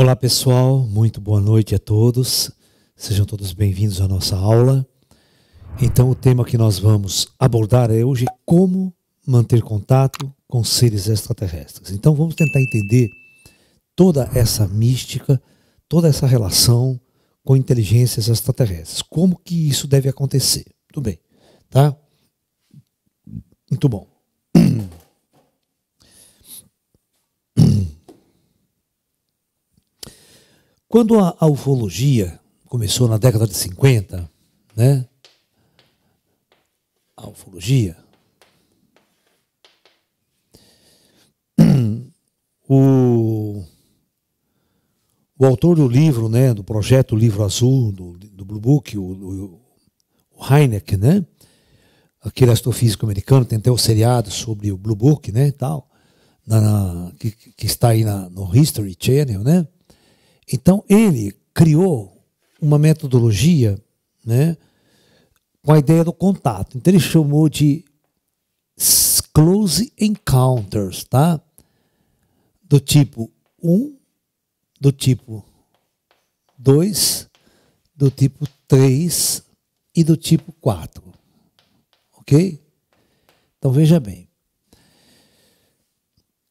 Olá pessoal, muito boa noite a todos. Sejam todos bem-vindos à nossa aula. Então, o tema que nós vamos abordar é hoje como manter contato com seres extraterrestres. Então, vamos tentar entender toda essa mística, toda essa relação com inteligências extraterrestres. Como que isso deve acontecer? Tudo bem, tá? Muito bom. Quando a, a ufologia começou na década de 50, né? A ufologia. O, o autor do livro, né, do projeto Livro Azul, do, do Blue Book, o, o, o Heineck, né, aquele astrofísico americano, tem até o um seriado sobre o Blue Book, né, tal, na, na, que, que, está aí na, no History Channel, né, então ele criou uma metodologia né, com a ideia do contato. Então ele chamou de close encounters, tá? Do tipo 1, do tipo 2, do tipo 3 e do tipo 4. Ok? Então veja bem.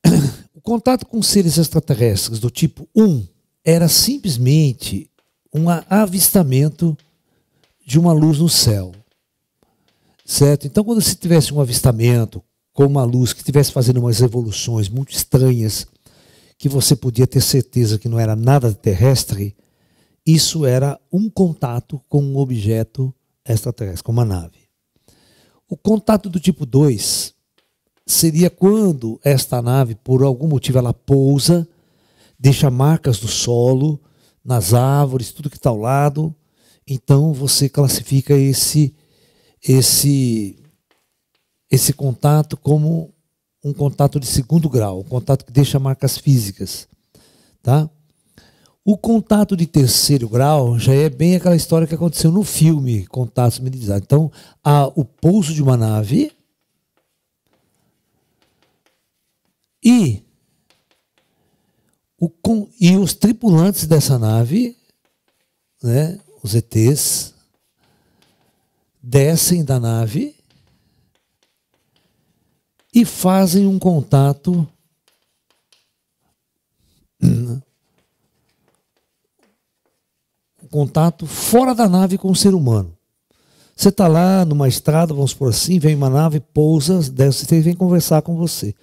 O contato com seres extraterrestres do tipo 1 era simplesmente um avistamento de uma luz no céu. Certo? Então, quando se tivesse um avistamento com uma luz que estivesse fazendo umas evoluções muito estranhas, que você podia ter certeza que não era nada terrestre, isso era um contato com um objeto extraterrestre, com uma nave. O contato do tipo 2 seria quando esta nave, por algum motivo, ela pousa deixa marcas no solo, nas árvores, tudo que está ao lado. Então você classifica esse esse esse contato como um contato de segundo grau, um contato que deixa marcas físicas, tá? O contato de terceiro grau já é bem aquela história que aconteceu no filme Contatos Militares. Então, há o pouso de uma nave e o, com, e os tripulantes dessa nave, né, os ETs, descem da nave e fazem um contato um contato fora da nave com o ser humano. Você está lá numa estrada, vamos por assim, vem uma nave, pousa, desce e vem conversar com você.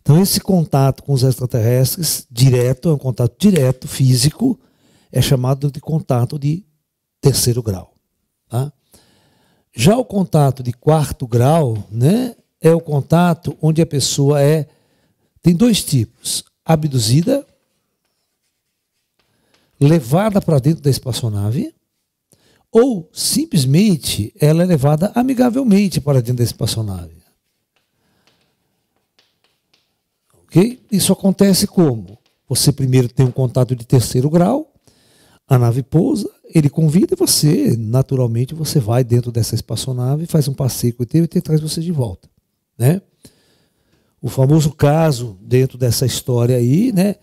Então, esse contato com os extraterrestres, direto, é um contato direto, físico, é chamado de contato de terceiro grau. Tá? Já o contato de quarto grau né, é o contato onde a pessoa é. Tem dois tipos: abduzida, levada para dentro da espaçonave, ou simplesmente ela é levada amigavelmente para dentro da espaçonave. Okay? Isso acontece como? Você primeiro tem um contato de terceiro grau, a nave pousa, ele convida você, naturalmente você vai dentro dessa espaçonave, faz um passeio com o ET, o traz você de volta. Né? O famoso caso dentro dessa história aí, né?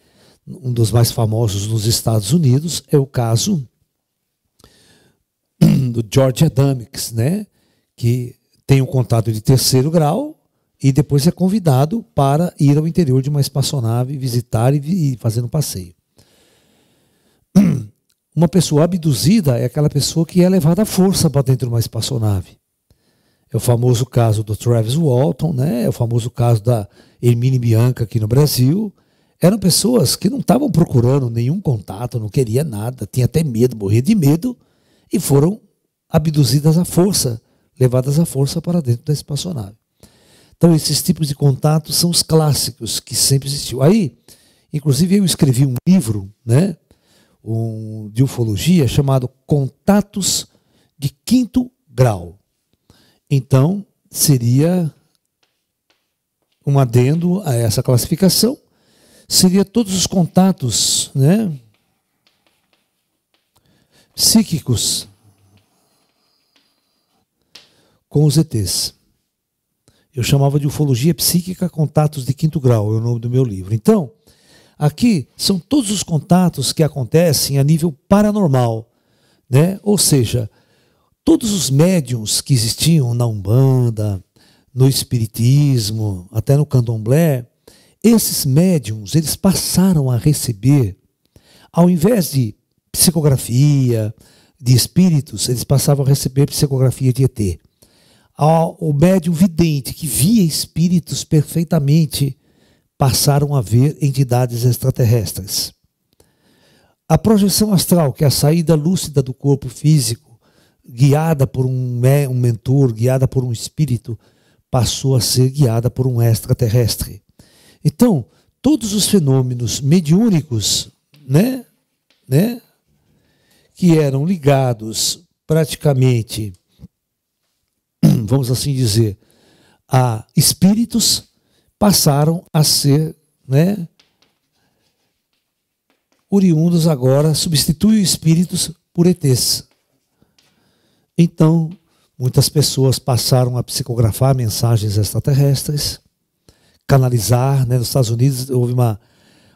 um dos mais famosos nos Estados Unidos, é o caso do George Adamics, né? que tem um contato de terceiro grau, e depois é convidado para ir ao interior de uma espaçonave, visitar e, e fazer um passeio. Uma pessoa abduzida é aquela pessoa que é levada à força para dentro de uma espaçonave. É o famoso caso do Travis Walton, né? é o famoso caso da Hermine Bianca aqui no Brasil. Eram pessoas que não estavam procurando nenhum contato, não queria nada, tinha até medo, morria de medo, e foram abduzidas à força, levadas à força para dentro da espaçonave. Então, esses tipos de contatos são os clássicos que sempre existiu. Aí, inclusive, eu escrevi um livro né, um, de ufologia chamado Contatos de Quinto Grau. Então, seria um adendo a essa classificação, seria todos os contatos né, psíquicos com os ETs. Eu chamava de Ufologia Psíquica Contatos de Quinto Grau, é o nome do meu livro. Então, aqui são todos os contatos que acontecem a nível paranormal, né? Ou seja, todos os médiums que existiam na Umbanda, no Espiritismo, até no Candomblé, esses médiums, eles passaram a receber, ao invés de psicografia de espíritos, eles passavam a receber psicografia de ET o médium vidente que via espíritos perfeitamente, passaram a ver entidades extraterrestres. A projeção astral, que é a saída lúcida do corpo físico, guiada por um, um mentor, guiada por um espírito, passou a ser guiada por um extraterrestre. Então, todos os fenômenos mediúnicos, né, né, que eram ligados praticamente vamos assim dizer, a espíritos, passaram a ser né, oriundos agora, substitui espíritos por ETs. Então, muitas pessoas passaram a psicografar mensagens extraterrestres, canalizar. Né, nos Estados Unidos houve uma,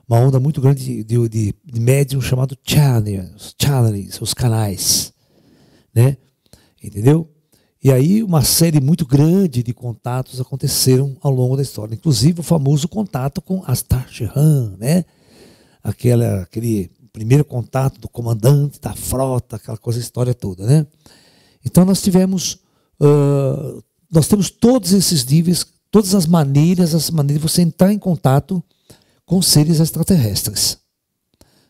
uma onda muito grande de, de, de médium chamado channels, channels, os canais. Né? Entendeu? E aí uma série muito grande de contatos aconteceram ao longo da história, inclusive o famoso contato com Astar Sheeran, né? Aquela, aquele primeiro contato do comandante da frota, aquela coisa, história toda, né? Então nós tivemos, uh, nós temos todos esses níveis, todas as maneiras, as maneiras de você entrar em contato com seres extraterrestres,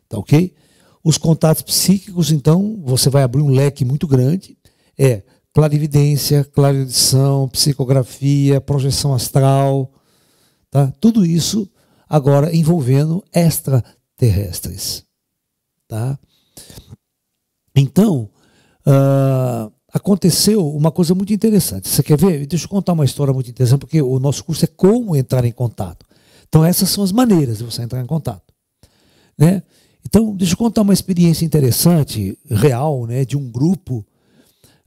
tá ok? Os contatos psíquicos, então, você vai abrir um leque muito grande, é clarividência, clareaudição, psicografia, projeção astral, tá? Tudo isso agora envolvendo extraterrestres, tá? Então uh, aconteceu uma coisa muito interessante. Você quer ver? Deixa eu contar uma história muito interessante porque o nosso curso é como entrar em contato. Então essas são as maneiras de você entrar em contato, né? Então, deixa eu contar uma experiência interessante, real, né, de um grupo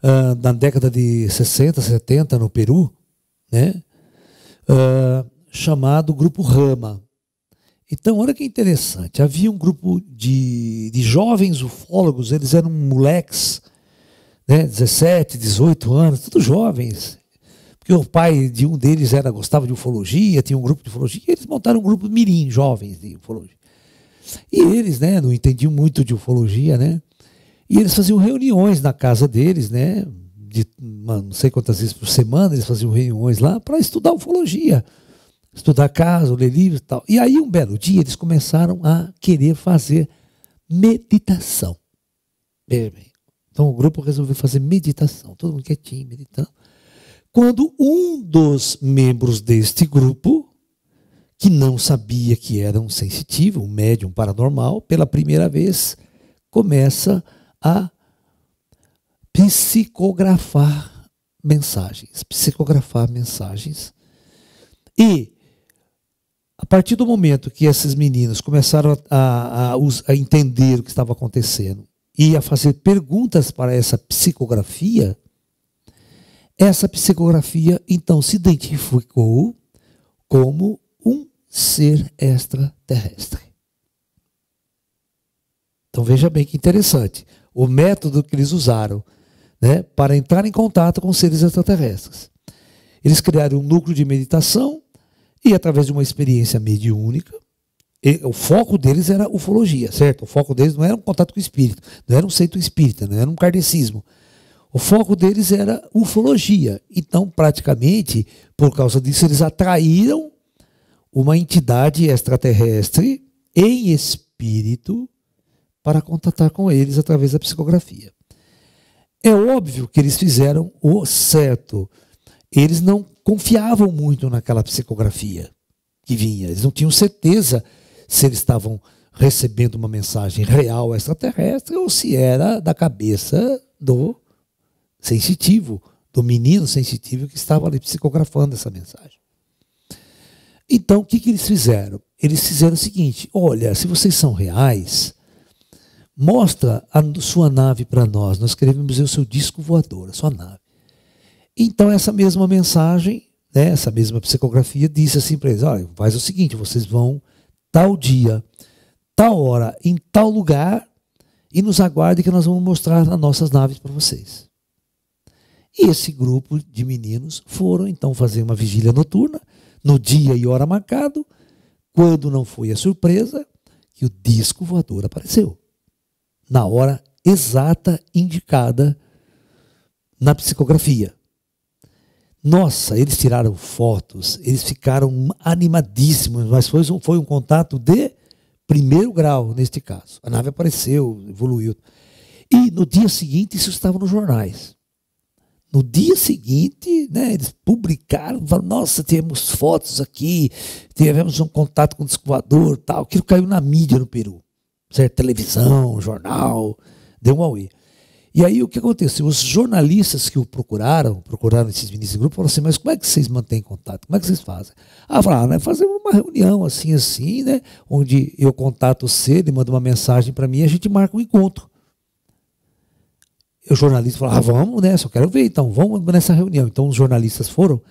uh, na década de 60, 70, no Peru, né? Uh, chamado Grupo Rama. Então, olha que interessante. Havia um grupo de, de jovens ufólogos, eles eram moleques, né, 17, 18 anos, todos jovens. Porque o pai de um deles era gostava de ufologia, tinha um grupo de ufologia, e eles montaram um grupo mirim, jovens de ufologia. E eles, né, não entendiam muito de ufologia, né? E eles faziam reuniões na casa deles, né? De, não sei quantas vezes por semana eles faziam reuniões lá para estudar ufologia, estudar caso, ler livros e tal. E aí, um belo dia, eles começaram a querer fazer meditação. Então, o grupo resolveu fazer meditação, todo mundo quietinho, meditando. Quando um dos membros deste grupo, que não sabia que era um sensitivo, um médium paranormal, pela primeira vez começa a a psicografar mensagens, psicografar mensagens. E a partir do momento que esses meninos começaram a, a, a entender o que estava acontecendo e a fazer perguntas para essa psicografia, essa psicografia então se identificou como um ser extraterrestre. Então veja bem que interessante o método que eles usaram né, para entrar em contato com seres extraterrestres. Eles criaram um núcleo de meditação e, através de uma experiência mediúnica, o foco deles era ufologia, certo? O foco deles não era um contato com o espírito, não era um seito espírita, não era um kardecismo. O foco deles era ufologia. Então, praticamente, por causa disso, eles atraíram uma entidade extraterrestre em espírito para contatar com eles através da psicografia. É óbvio que eles fizeram o certo. Eles não confiavam muito naquela psicografia que vinha. Eles não tinham certeza se eles estavam recebendo uma mensagem real extraterrestre ou se era da cabeça do sensitivo, do menino sensitivo que estava ali psicografando essa mensagem. Então, o que, que eles fizeram? Eles fizeram o seguinte: olha, se vocês são reais, mostra a sua nave para nós. Nós queremos ver o seu disco voador, a sua nave. Então, essa mesma mensagem, né, essa mesma psicografia, disse assim para eles: olha, faz o seguinte, vocês vão tal dia, tal hora, em tal lugar, e nos aguarde que nós vamos mostrar as nossas naves para vocês. E esse grupo de meninos foram então fazer uma vigília noturna, no dia e hora marcado, quando não foi a surpresa que o disco voador apareceu na hora exata indicada na psicografia. Nossa, eles tiraram fotos, eles ficaram animadíssimos, mas foi, foi um contato de primeiro grau neste caso. A nave apareceu, evoluiu. E no dia seguinte isso estava nos jornais. No dia seguinte, né, eles publicaram, falaram, nossa, tivemos fotos aqui, tivemos um contato com o um descobridor, tal, aquilo caiu na mídia no Peru certo? É televisão, jornal, deu um auê. E aí o que aconteceu? Os jornalistas que o procuraram, procuraram esses ministros de grupo, falaram assim, mas como é que vocês mantêm contato? Como é que vocês fazem? Ah, falaram, ah, né, fazer uma reunião assim, assim, né? Onde eu contato cedo e mando uma mensagem para mim e a gente marca um encontro. E o jornalista falou, ah, vamos, né? Só quero ver, então vamos nessa reunião. Então os jornalistas foram.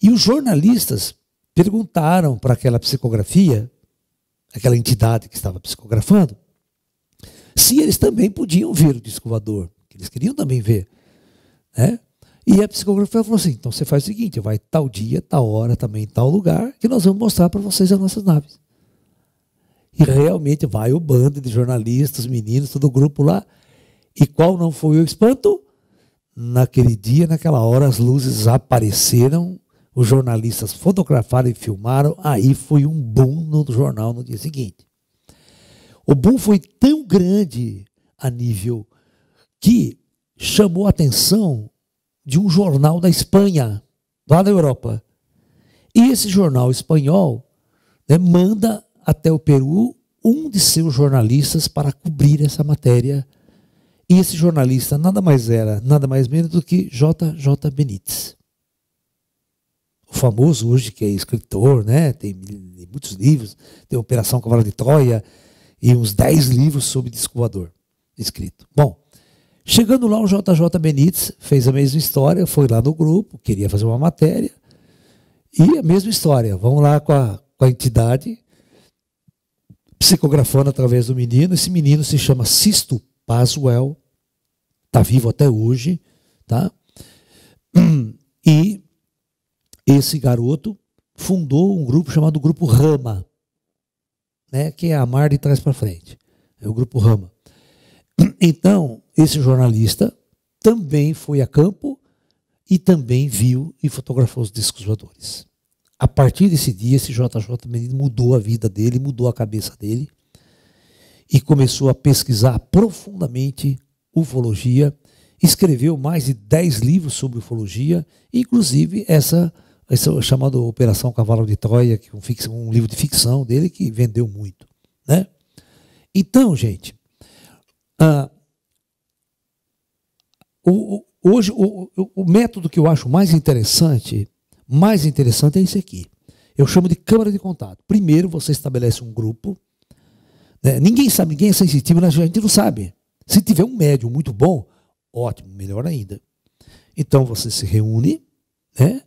E os jornalistas perguntaram para aquela psicografia aquela entidade que estava psicografando, se eles também podiam ver o disco voador, que eles queriam também ver. Né? E a psicografia falou assim: então você faz o seguinte, vai tal dia, tal hora, também tal lugar, que nós vamos mostrar para vocês as nossas naves. E realmente vai o bando de jornalistas, meninos, todo o grupo lá. E qual não foi o espanto? Naquele dia, naquela hora, as luzes apareceram os jornalistas fotografaram e filmaram, aí foi um boom no jornal no dia seguinte. O boom foi tão grande a nível que chamou a atenção de um jornal da Espanha, lá da Europa. E esse jornal espanhol né, manda até o Peru um de seus jornalistas para cobrir essa matéria. E esse jornalista nada mais era, nada mais menos do que JJ Benítez famoso hoje que é escritor, né? Tem muitos livros, tem Operação Cavalo de Troia e uns 10 livros sobre disco voador escrito. Bom, chegando lá o JJ Benites fez a mesma história, foi lá no grupo, queria fazer uma matéria e a mesma história. Vamos lá com a, com a entidade psicografando através do menino. Esse menino se chama Sisto Pazuel, tá vivo até hoje, tá? E esse garoto fundou um grupo chamado Grupo Rama, né, que é amar de trás para frente. É o Grupo Rama. Então, esse jornalista também foi a campo e também viu e fotografou os discos voadores. A partir desse dia, esse JJ Menino mudou a vida dele, mudou a cabeça dele e começou a pesquisar profundamente ufologia. Escreveu mais de 10 livros sobre ufologia, inclusive essa isso é chamado Operação Cavalo de Troia, que é um, um livro de ficção dele que vendeu muito. Né? Então, gente, ah, o, o, hoje o, o, método que eu acho mais interessante, mais interessante é esse aqui. Eu chamo de câmara de contato. Primeiro você estabelece um grupo. Né? Ninguém sabe, ninguém é sensitivo, a gente não sabe. Se tiver um médium muito bom, ótimo, melhor ainda. Então você se reúne, né?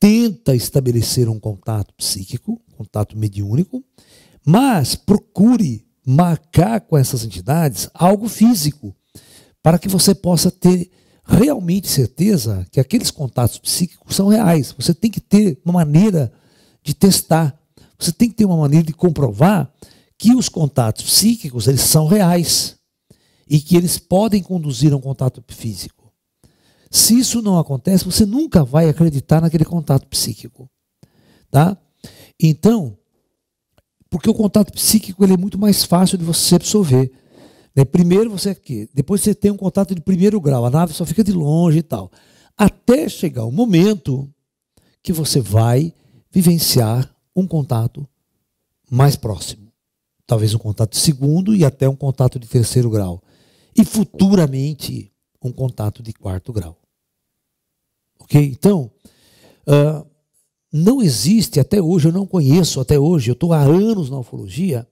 tenta estabelecer um contato psíquico, contato mediúnico, mas procure marcar com essas entidades algo físico, para que você possa ter realmente certeza que aqueles contatos psíquicos são reais. Você tem que ter uma maneira de testar, você tem que ter uma maneira de comprovar que os contatos psíquicos eles são reais e que eles podem conduzir a um contato físico. Se isso não acontece, você nunca vai acreditar naquele contato psíquico, tá? Então, porque o contato psíquico ele é muito mais fácil de você absorver. Né? Primeiro você aqui, é depois você tem um contato de primeiro grau, a nave só fica de longe e tal, até chegar o momento que você vai vivenciar um contato mais próximo, talvez um contato de segundo e até um contato de terceiro grau, e futuramente um contato de quarto grau. Ok? Então, uh, não existe, até hoje, eu não conheço, até hoje, eu estou há anos na ufologia,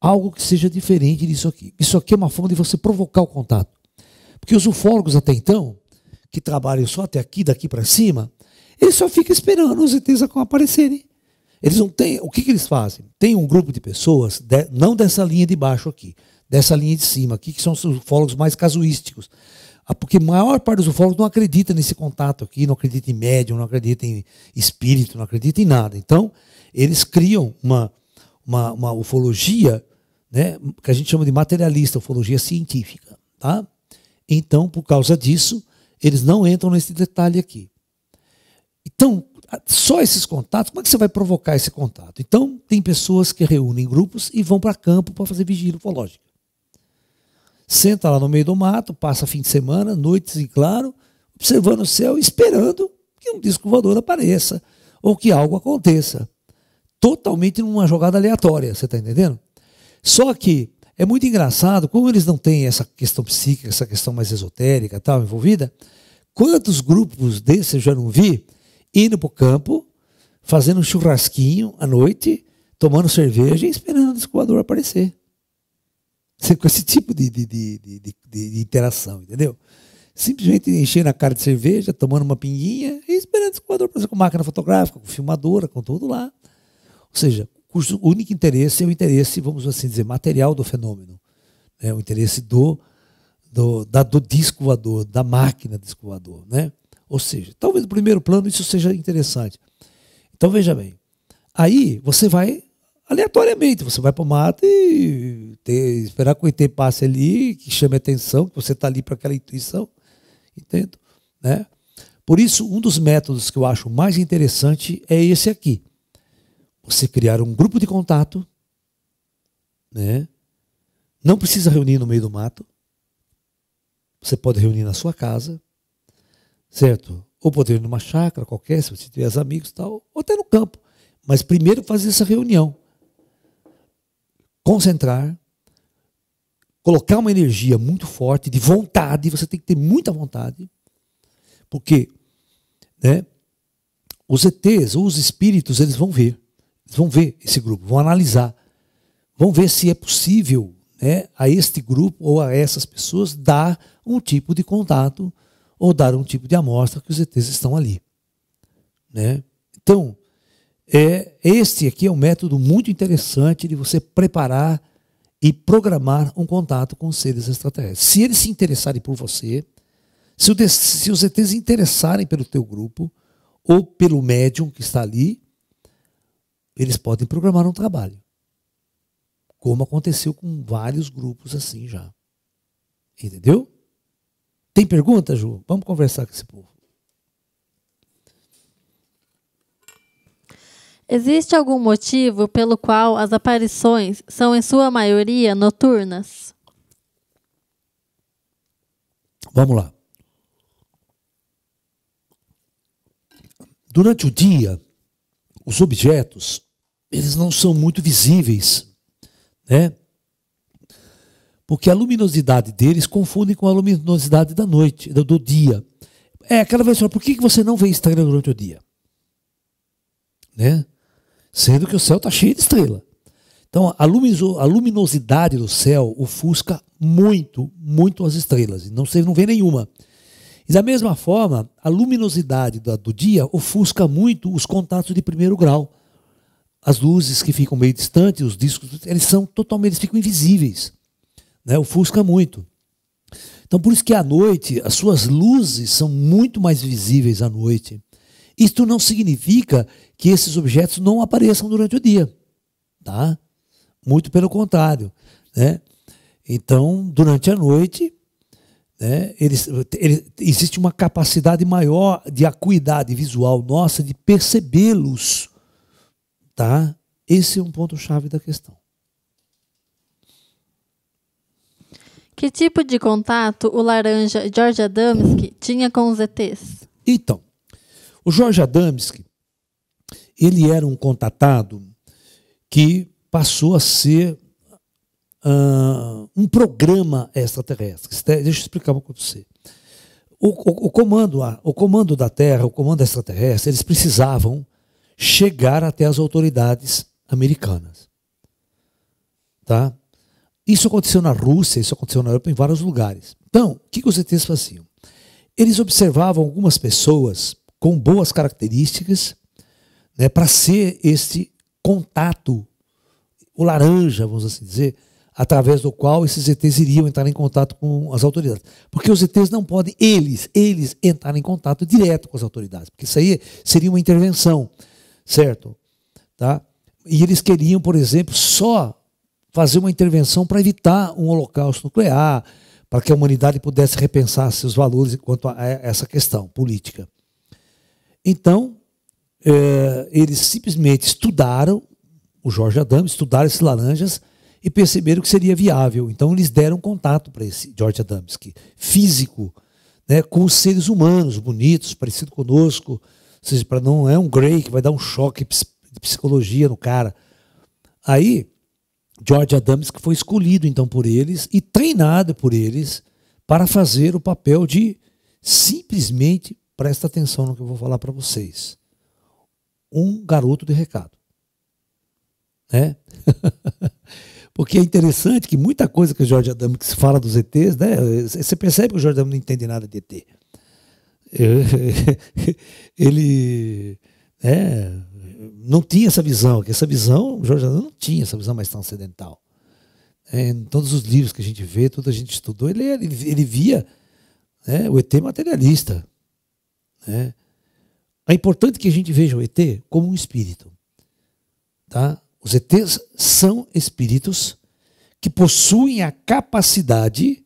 algo que seja diferente disso aqui. Isso aqui é uma forma de você provocar o contato. Porque os ufólogos até então, que trabalham só até aqui, daqui para cima, eles só ficam esperando os ETs aparecerem. Eles não têm. O que, que eles fazem? Tem um grupo de pessoas, de, não dessa linha de baixo aqui, dessa linha de cima aqui, que são os ufólogos mais casuísticos. Ah, porque a maior parte dos ufólogos não acredita nesse contato aqui, não acredita em médium, não acredita em espírito, não acredita em nada. Então, eles criam uma, uma, uma ufologia né, que a gente chama de materialista, ufologia científica. Tá? Então, por causa disso, eles não entram nesse detalhe aqui. Então, só esses contatos, como é que você vai provocar esse contato? Então, tem pessoas que reúnem grupos e vão para campo para fazer vigília ufológica senta lá no meio do mato, passa fim de semana, noites em claro, observando o céu, esperando que um disco voador apareça ou que algo aconteça. Totalmente numa jogada aleatória, você está entendendo? Só que é muito engraçado, como eles não têm essa questão psíquica, essa questão mais esotérica tal envolvida, quantos grupos desses eu já não vi indo para o campo, fazendo um churrasquinho à noite, tomando cerveja e esperando o disco voador aparecer com esse tipo de, de, de, de, interação, entendeu? Simplesmente enchendo a cara de cerveja, tomando uma pinguinha e esperando o coador para com máquina fotográfica, com filmadora, com tudo lá. Ou seja, o único interesse é o interesse, vamos assim dizer, material do fenômeno. Né? O interesse do, do, da, do disco voador, da máquina disco voador. Né? Ou seja, talvez no primeiro plano isso seja interessante. Então veja bem, aí você vai aleatoriamente. Você vai para o mato e ter, esperar que o ET passe ali, que chame atenção, que você está ali para aquela intuição. Entendo? Né? Por isso, um dos métodos que eu acho mais interessante é esse aqui. Você criar um grupo de contato, né? não precisa reunir no meio do mato. Você pode reunir na sua casa, certo? Ou pode ir numa chácara qualquer, se você tiver amigos e tal, ou até no campo. Mas primeiro fazer essa reunião concentrar, colocar uma energia muito forte, de vontade, você tem que ter muita vontade, porque né, os ETs, os espíritos, eles vão ver, eles vão ver esse grupo, vão analisar, vão ver se é possível né, a este grupo ou a essas pessoas dar um tipo de contato ou dar um tipo de amostra que os ETs estão ali. Né? Então, é, este aqui é um método muito interessante de você preparar e programar um contato com seres extraterrestres. Se eles se interessarem por você, se, o, se os ETs interessarem pelo teu grupo ou pelo médium que está ali, eles podem programar um trabalho. Como aconteceu com vários grupos assim já. Entendeu? Tem pergunta, Ju? Vamos conversar com esse povo. Existe algum motivo pelo qual as aparições são, em sua maioria, noturnas? Vamos lá. Durante o dia, os objetos eles não são muito visíveis, né? Porque a luminosidade deles confunde com a luminosidade da noite, do dia. É aquela pessoa, por que você não vê Instagram durante o dia? Né? sendo que o céu está cheio de estrela. Então, a, lumiso, a luminosidade do céu ofusca muito, muito as estrelas. Não, você não vê nenhuma. E da mesma forma, a luminosidade do dia ofusca muito os contatos de primeiro grau. As luzes que ficam meio distantes, os discos, eles são totalmente, eles ficam invisíveis. Né? Ofusca muito. Então, por isso que à noite, as suas luzes são muito mais visíveis à noite. Isto não significa que esses objetos não apareçam durante o dia, tá? Muito pelo contrário, né? Então, durante a noite, né, ele, ele, existe uma capacidade maior de acuidade visual nossa de percebê-los, tá? Esse é um ponto chave da questão. Que tipo de contato o laranja George Adamski tinha com os ETs? Então, o George Adamski ele era um contatado que passou a ser uh, um programa extraterrestre. Deixa eu explicar para você. O, o, o, comando, o comando da Terra, o comando extraterrestre, eles precisavam chegar até as autoridades americanas. Tá? Isso aconteceu na Rússia, isso aconteceu na Europa, em vários lugares. Então, o que os ETs faziam? Eles observavam algumas pessoas com boas características né, para ser este contato, o laranja, vamos assim dizer, através do qual esses ETs iriam entrar em contato com as autoridades. Porque os ETs não podem, eles, eles entrar em contato direto com as autoridades, porque isso aí seria uma intervenção, certo? Tá? E eles queriam, por exemplo, só fazer uma intervenção para evitar um holocausto nuclear, para que a humanidade pudesse repensar seus valores quanto a essa questão política. Então, é, eles simplesmente estudaram o Jorge Adamski, estudaram esses laranjas e perceberam que seria viável. Então eles deram contato para esse George Adamski, físico, né, com os seres humanos bonitos, parecido conosco, ou seja, para não é um Grey que vai dar um choque de psicologia no cara. Aí George Adamski foi escolhido então por eles e treinado por eles para fazer o papel de simplesmente presta atenção no que eu vou falar para vocês um garoto de recado. Né? Porque é interessante que muita coisa que o Jorge Adamo que se fala dos ETs, né? Você percebe que o Jorge Adamo não entende nada de ET. Ele né, não tinha essa visão, que essa visão, o Jorge Adamo não tinha essa visão mais transcendental. É, em todos os livros que a gente vê, toda a gente estudou, ele, ele, ele via né, o ET materialista. Né? É importante que a gente veja o ET como um espírito. Tá? Os ETs são espíritos que possuem a capacidade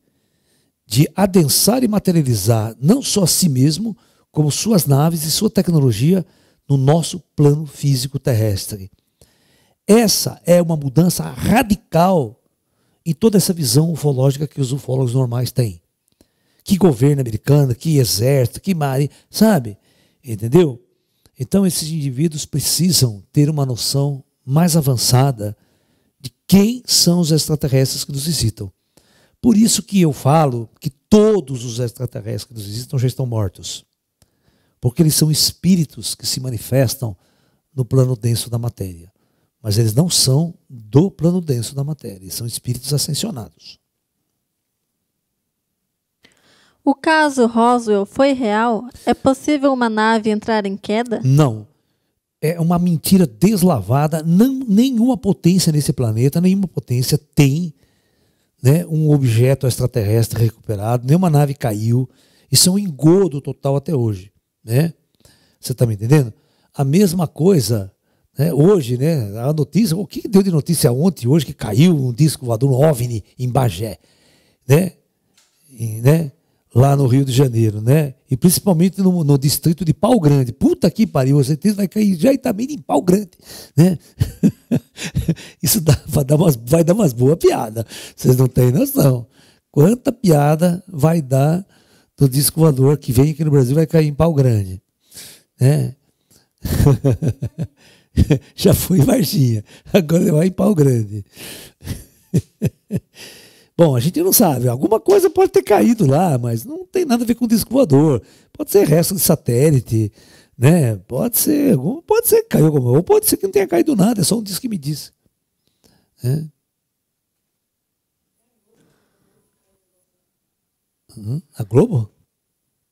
de adensar e materializar não só a si mesmo, como suas naves e sua tecnologia no nosso plano físico terrestre. Essa é uma mudança radical em toda essa visão ufológica que os ufólogos normais têm. Que governo americano, que exército, que marinha, sabe? Entendeu? Então, esses indivíduos precisam ter uma noção mais avançada de quem são os extraterrestres que nos visitam. Por isso que eu falo que todos os extraterrestres que nos visitam já estão mortos. Porque eles são espíritos que se manifestam no plano denso da matéria. Mas eles não são do plano denso da matéria, eles são espíritos ascensionados. O caso Roswell foi real? É possível uma nave entrar em queda? Não. É uma mentira deslavada. Não, nenhuma potência nesse planeta, nenhuma potência tem né, um objeto extraterrestre recuperado, nenhuma nave caiu. Isso é um engodo total até hoje. Né? Você está me entendendo? A mesma coisa né? hoje, né, a notícia, o que deu de notícia ontem, hoje, que caiu um disco voador um OVNI em Bagé, né? E, né? lá no Rio de Janeiro, né? E principalmente no, no distrito de Pau Grande. Puta que pariu, você vai cair já também em Pau Grande, né? Isso dá, vai, dar umas, vai dar umas boas piadas. Vocês não têm noção. Quanta piada vai dar do disco voador que vem aqui no Brasil vai cair em Pau Grande, né? já foi em Varginha, agora vai em Pau Grande. Bom, a gente não sabe. Alguma coisa pode ter caído lá, mas não tem nada a ver com disco voador. Pode ser resto de satélite, né? Pode ser, pode ser que caiu, ou pode ser que não tenha caído nada. É só um disco que me disse. É. Né? Hum, a Globo?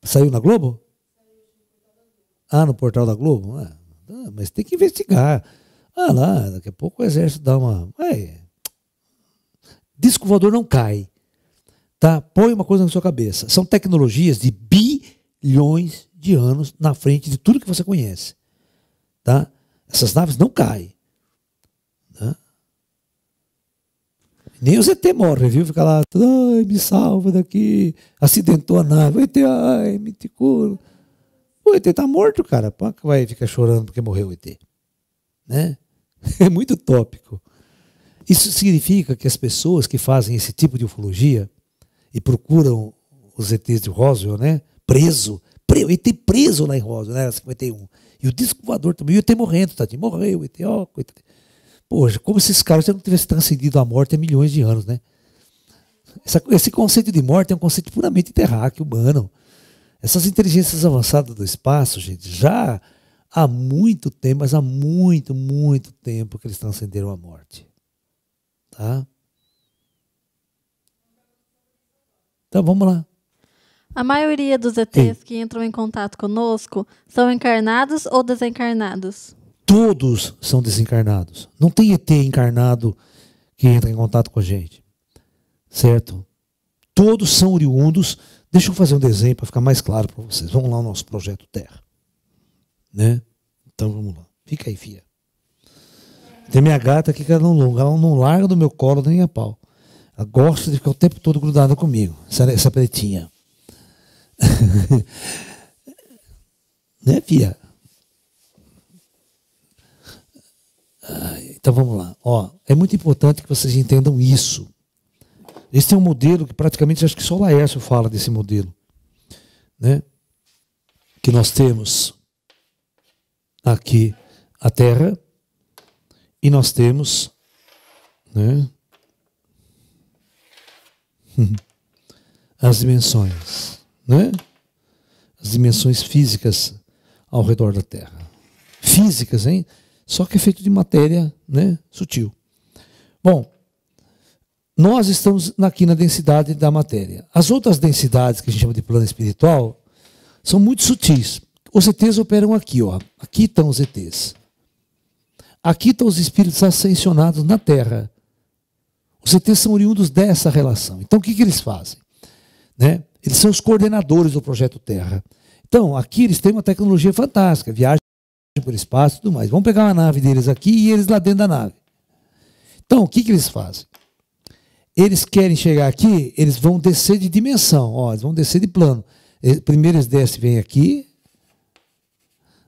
Saiu na Globo? Ah, no portal da Globo? Ah, tá, mas tem que investigar. Ah lá, daqui a pouco o exército dá uma. Ué, Disco voador não cai. Tá? Põe uma coisa na sua cabeça. São tecnologias de bilhões de anos na frente de tudo que você conhece. Tá? Essas naves não caem. Tá? Nem os ET morrem, viu? Fica lá, ai, me salva daqui. Acidentou a nave. O ET, ai, me te cura. O ET tá morto, cara. Pô, que vai ficar chorando porque morreu o ET. Né? É muito tópico. Isso significa que as pessoas que fazem esse tipo de ufologia e procuram os ETs de Roswell, né? Preso. Pre ET preso lá em Roswell, né? 51. E o disco voador também. E o ET morrendo, tadinho. Morreu, o ET, ó, coitado. Poxa, como esses caras já não tivessem transcendido a morte há milhões de anos, né? Essa, esse conceito de morte é um conceito puramente terráqueo, humano. Essas inteligências avançadas do espaço, gente, já há muito tempo, mas há muito, muito tempo que eles transcenderam a morte. Tá? Então vamos lá. A maioria dos ETs Sim. que entram em contato conosco são encarnados ou desencarnados? Todos são desencarnados. Não tem ET encarnado que entra em contato com a gente. Certo? Todos são oriundos. Deixa eu fazer um desenho para ficar mais claro para vocês. Vamos lá o nosso projeto Terra. Né? Então vamos lá. Fica aí, Fia. Tem minha gata aqui que ela não, ela não larga do meu colo nem a pau. Ela gosta de ficar o tempo todo grudada comigo, essa, essa pretinha. né, filha? Então vamos lá. Ó, é muito importante que vocês entendam isso. Esse é um modelo que praticamente acho que só o Laércio fala desse modelo. Né? Que nós temos aqui a Terra, e nós temos, né? As dimensões, né? As dimensões físicas ao redor da Terra. Físicas, hein? Só que é feito de matéria, né? Sutil. Bom, nós estamos aqui na densidade da matéria. As outras densidades que a gente chama de plano espiritual são muito sutis. Os ETs operam aqui, ó. Aqui estão os ETs. Aqui estão os espíritos ascensionados na Terra. Os ETs são oriundos dessa relação. Então, o que, que eles fazem? Né? Eles são os coordenadores do projeto Terra. Então, aqui eles têm uma tecnologia fantástica, viagem por espaço e tudo mais. Vamos pegar uma nave deles aqui e eles lá dentro da nave. Então, o que, que eles fazem? Eles querem chegar aqui, eles vão descer de dimensão, ó, eles vão descer de plano. Primeiro eles descem, vêm aqui,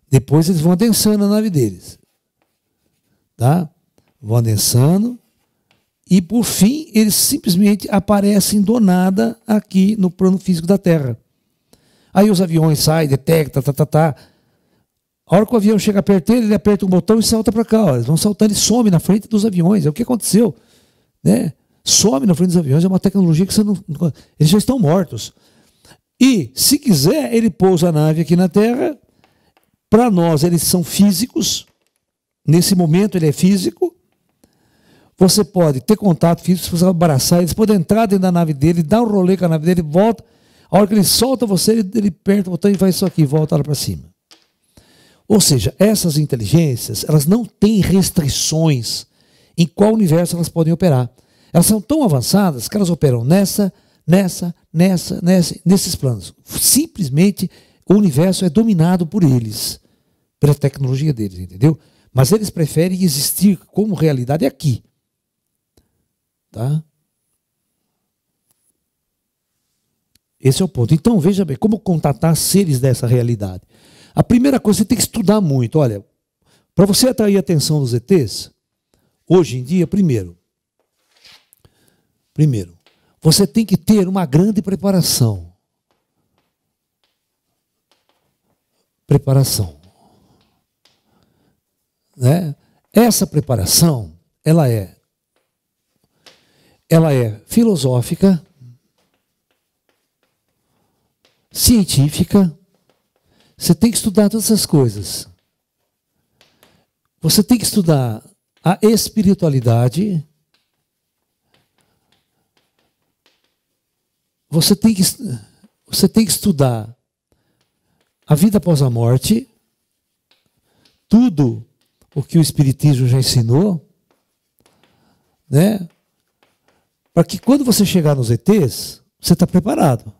depois eles vão adensando a nave deles tá? Vanessano. E por fim, eles simplesmente aparecem do nada aqui no plano físico da Terra. Aí os aviões saem, detectam, tá, tá, tá. A hora que o avião chega perto dele, ele aperta um botão e salta para cá. Ó. Eles vão saltando e some na frente dos aviões. É o que aconteceu. Né? Some na frente dos aviões. É uma tecnologia que você não. Eles já estão mortos. E, se quiser, ele pousa a nave aqui na Terra. Para nós, eles são físicos nesse momento ele é físico, você pode ter contato físico, você abraçar, eles podem entrar dentro da nave dele, dar um rolê com a nave dele, volta. A hora que ele solta você, ele, ele aperta o botão e faz isso aqui, volta lá para cima. Ou seja, essas inteligências, elas não têm restrições em qual universo elas podem operar. Elas são tão avançadas que elas operam nessa, nessa, nessa, nessa nesses planos. Simplesmente o universo é dominado por eles, pela tecnologia deles, entendeu? Mas eles preferem existir como realidade aqui. Tá? Esse é o ponto. Então, veja bem, como contatar seres dessa realidade? A primeira coisa, você tem que estudar muito. Olha, para você atrair a atenção dos ETs, hoje em dia, primeiro, primeiro, você tem que ter uma grande preparação. Preparação. Né? Essa preparação, ela é ela é filosófica, científica. Você tem que estudar todas essas coisas. Você tem que estudar a espiritualidade. Você tem que, você tem que estudar a vida após a morte. Tudo o que o Espiritismo já ensinou, né? Para que quando você chegar nos ETs, você está preparado.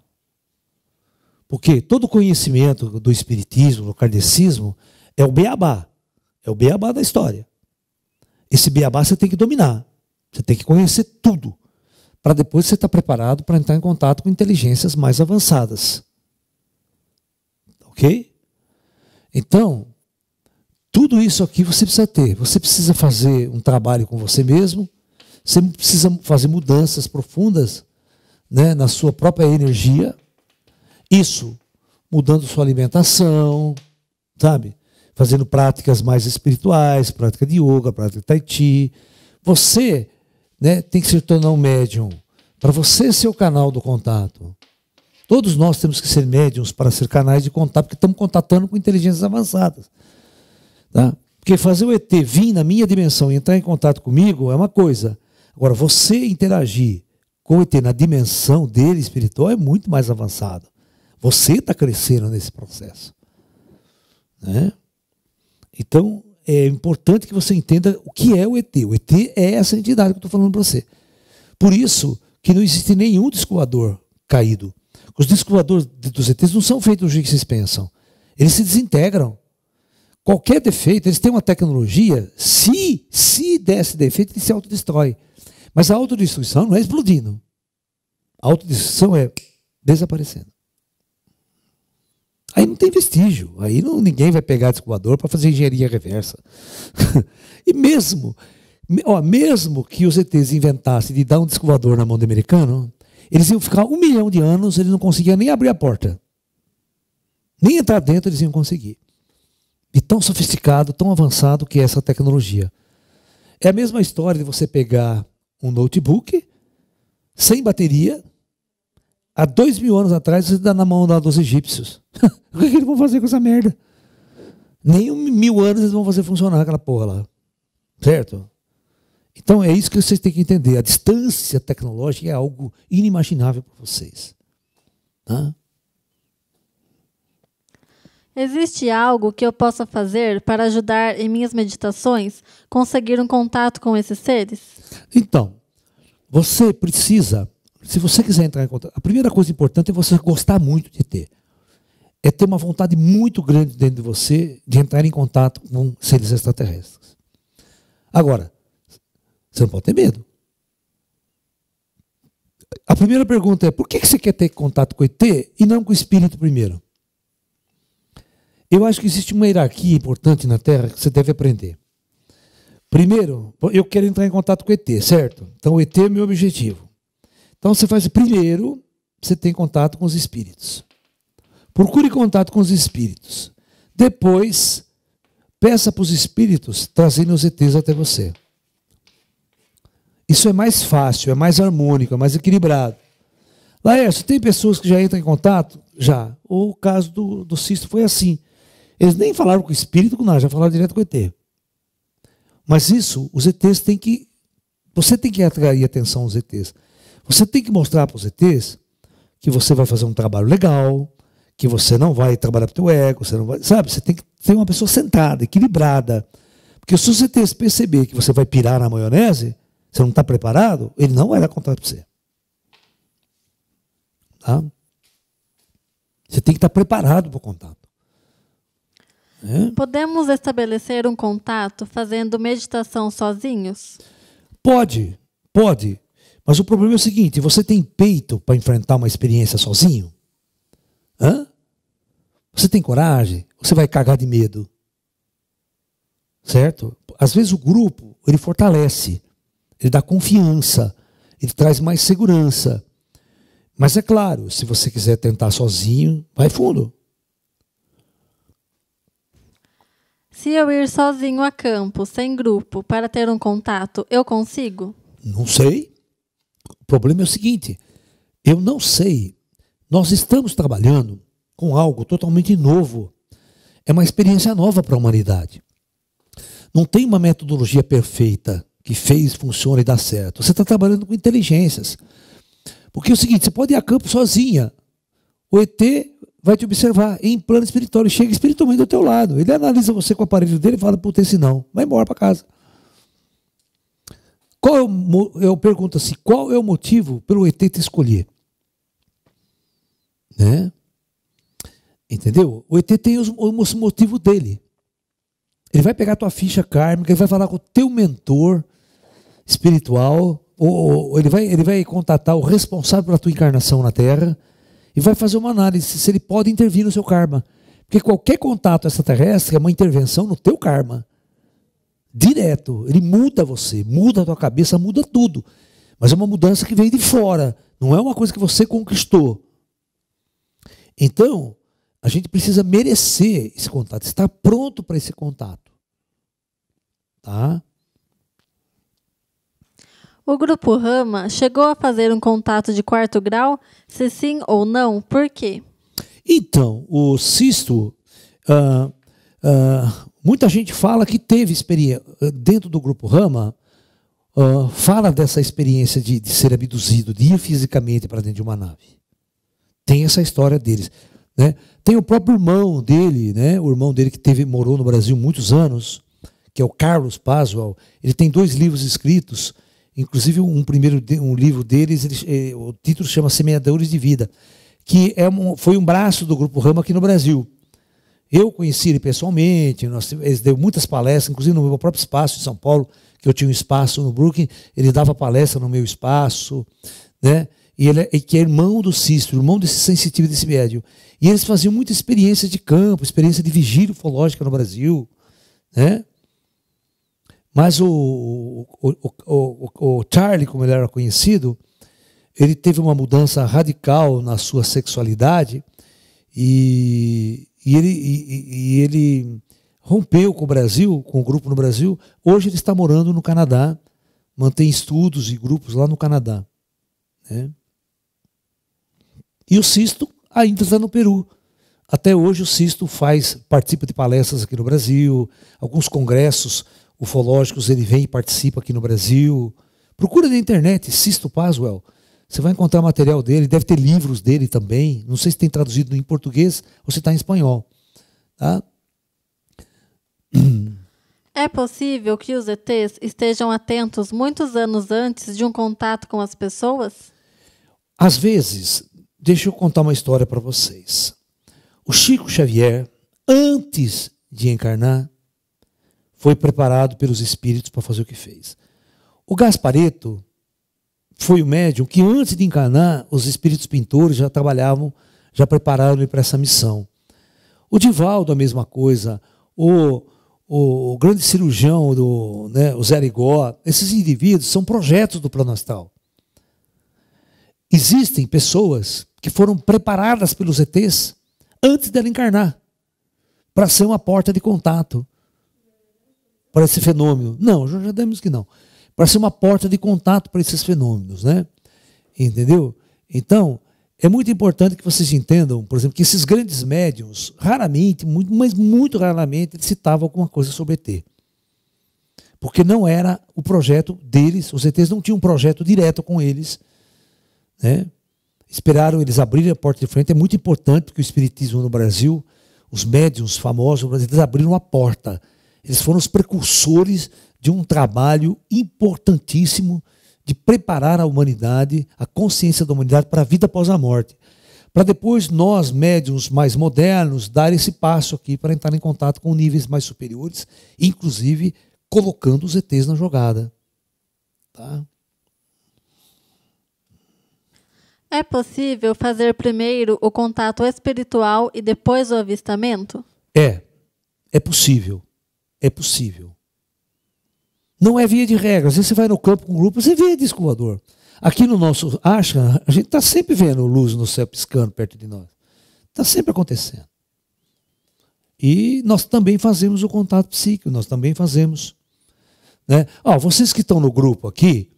Porque todo conhecimento do Espiritismo, do Kardecismo, é o beabá. É o beabá da história. Esse beabá você tem que dominar. Você tem que conhecer tudo. Para depois você estar tá preparado para entrar em contato com inteligências mais avançadas. Ok? Então, tudo isso aqui você precisa ter. Você precisa fazer um trabalho com você mesmo. Você precisa fazer mudanças profundas né, na sua própria energia. Isso mudando sua alimentação, sabe? Fazendo práticas mais espirituais, prática de yoga, prática de tai chi. Você né, tem que se tornar um médium. Para você ser o canal do contato. Todos nós temos que ser médiums para ser canais de contato, porque estamos contatando com inteligências avançadas. Tá? Porque fazer o ET vir na minha dimensão e entrar em contato comigo é uma coisa. Agora, você interagir com o ET na dimensão dele espiritual é muito mais avançado. Você está crescendo nesse processo. Né? Então, é importante que você entenda o que é o ET. O ET é essa entidade que eu estou falando para você. Por isso que não existe nenhum descoador caído. Os descoadores dos ETs não são feitos do jeito que vocês pensam. Eles se desintegram qualquer defeito, eles têm uma tecnologia, se, se desse defeito, ele se autodestrói. Mas a autodestruição não é explodindo. A autodestruição é desaparecendo. Aí não tem vestígio. Aí não, ninguém vai pegar descobridor para fazer engenharia reversa. e mesmo, ó, mesmo que os ETs inventassem de dar um descobridor na mão do americano, eles iam ficar um milhão de anos, eles não conseguiam nem abrir a porta. Nem entrar dentro eles iam conseguir de tão sofisticado, tão avançado que é essa tecnologia. É a mesma história de você pegar um notebook sem bateria. Há dois mil anos atrás, você dá na mão lá dos egípcios. o é que, eles vão fazer com essa merda? Nem um mil anos eles vão fazer funcionar aquela porra lá. Certo? Então é isso que vocês têm que entender. A distância tecnológica é algo inimaginável para vocês. Tá? Existe algo que eu possa fazer para ajudar em minhas meditações conseguir um contato com esses seres? Então, você precisa, se você quiser entrar em contato, a primeira coisa importante é você gostar muito de ter. É ter uma vontade muito grande dentro de você de entrar em contato com seres extraterrestres. Agora, você não pode ter medo. A primeira pergunta é: por que você quer ter contato com o ET e não com o espírito primeiro? Eu acho que existe uma hierarquia importante na Terra que você deve aprender. Primeiro, eu quero entrar em contato com o ET, certo? Então o ET é meu objetivo. Então você faz primeiro, você tem contato com os espíritos. Procure contato com os espíritos. Depois, peça para os espíritos trazerem os ETs até você. Isso é mais fácil, é mais harmônico, é mais equilibrado. Laércio, tem pessoas que já entram em contato? Já. O caso do, do Cisto foi assim. Eles nem falaram com o espírito, com nada, já falaram direto com o ET. Mas isso, os ETs têm que. Você tem que atrair atenção aos ETs. Você tem que mostrar para os ETs que você vai fazer um trabalho legal, que você não vai trabalhar para o teu ego, você não vai. Sabe, você tem que ser uma pessoa sentada, equilibrada. Porque se os ETs perceber que você vai pirar na maionese, você não está preparado, ele não vai dar contato para você. Tá? Você tem que estar tá preparado para o contato. Podemos estabelecer um contato fazendo meditação sozinhos? Pode, pode. Mas o problema é o seguinte: você tem peito para enfrentar uma experiência sozinho? Hã? Você tem coragem? Você vai cagar de medo? Certo? Às vezes o grupo ele fortalece, ele dá confiança, ele traz mais segurança. Mas é claro, se você quiser tentar sozinho, vai fundo. Se eu ir sozinho a campo, sem grupo, para ter um contato, eu consigo? Não sei. O problema é o seguinte: eu não sei. Nós estamos trabalhando com algo totalmente novo. É uma experiência nova para a humanidade. Não tem uma metodologia perfeita que fez, funciona e dá certo. Você está trabalhando com inteligências. Porque é o seguinte: você pode ir a campo sozinha. O ET vai te observar em plano espiritual. Ele chega espiritualmente do teu lado. Ele analisa você com o aparelho dele e fala, puta, esse não. Vai embora para casa. Qual eu, é eu pergunto assim, qual é o motivo pelo ET te escolher? Né? Entendeu? O ET tem os, os motivos dele. Ele vai pegar tua ficha kármica, ele vai falar com o teu mentor espiritual, ou, ou ele, vai, ele vai contatar o responsável pela tua encarnação na Terra, e vai fazer uma análise se ele pode intervir no seu karma. Porque qualquer contato extraterrestre é uma intervenção no teu karma. Direto. Ele muda você, muda a tua cabeça, muda tudo. Mas é uma mudança que veio de fora, não é uma coisa que você conquistou. Então, a gente precisa merecer esse contato, estar pronto para esse contato. Tá? O grupo Rama chegou a fazer um contato de quarto grau? Se sim ou não, por quê? Então, o Sisto, uh, uh, muita gente fala que teve experiência dentro do grupo Rama. Uh, fala dessa experiência de, de, ser abduzido, de ir fisicamente para dentro de uma nave. Tem essa história deles, né? Tem o próprio irmão dele, né? O irmão dele que teve morou no Brasil muitos anos, que é o Carlos Paswell. Ele tem dois livros escritos Inclusive, um primeiro um livro deles, eh, o título chama Semeadores de Vida, que é um, foi um braço do Grupo Rama aqui no Brasil. Eu conheci ele pessoalmente, nós, ele deu muitas palestras, inclusive no meu próprio espaço em São Paulo, que eu tinha um espaço no Brooklyn, ele dava palestra no meu espaço, né? E ele é, que é irmão do Cícero, irmão desse sensitivo desse médio E eles faziam muita experiência de campo, experiência de vigília ufológica no Brasil, né? Mas o, o, o, o, Charlie, como ele era conhecido, ele teve uma mudança radical na sua sexualidade e, e, ele, e, e ele, rompeu com o Brasil, com o grupo no Brasil. Hoje ele está morando no Canadá, mantém estudos e grupos lá no Canadá. Né? E o Sisto ainda está no Peru. Até hoje o Sisto faz, participa de palestras aqui no Brasil, alguns congressos ufológicos, ele vem e participa aqui no Brasil. Procura na internet, Sisto Paswell. Você vai encontrar material dele, deve ter livros dele também. Não sei se tem traduzido em português ou se está em espanhol. Tá? É possível que os ETs estejam atentos muitos anos antes de um contato com as pessoas? Às vezes, deixa eu contar uma história para vocês. O Chico Xavier, antes de encarnar, foi preparado pelos espíritos para fazer o que fez. O Gaspareto foi o médium que, antes de encarnar, os espíritos pintores já trabalhavam, já prepararam ele para essa missão. O Divaldo, a mesma coisa. O, o, o grande cirurgião, do, né, o Zé Rigó, esses indivíduos são projetos do plano astral. Existem pessoas que foram preparadas pelos ETs antes dela encarnar para ser uma porta de contato para esse fenômeno. Não, já demos que não. Para ser uma porta de contato para esses fenômenos, né? Entendeu? Então, é muito importante que vocês entendam, por exemplo, que esses grandes médiums, raramente, muito, mas muito raramente, eles citavam alguma coisa sobre ET. Porque não era o projeto deles, os ETs não tinham um projeto direto com eles. Né? Esperaram eles abrirem a porta de frente. É muito importante que o espiritismo no Brasil, os médiums famosos brasileiros abriram a porta eles foram os precursores de um trabalho importantíssimo de preparar a humanidade, a consciência da humanidade para a vida após a morte. Para depois nós, médiums mais modernos, dar esse passo aqui para entrar em contato com níveis mais superiores, inclusive colocando os ETs na jogada. Tá? É possível fazer primeiro o contato espiritual e depois o avistamento? É, é possível é possível. Não é via de regra. Às vezes você vai no campo com o grupo, você vê disco voador. Aqui no nosso acha, a gente está sempre vendo luz no céu piscando perto de nós. Está sempre acontecendo. E nós também fazemos o contato psíquico, nós também fazemos. Né? Oh, vocês que estão no grupo aqui,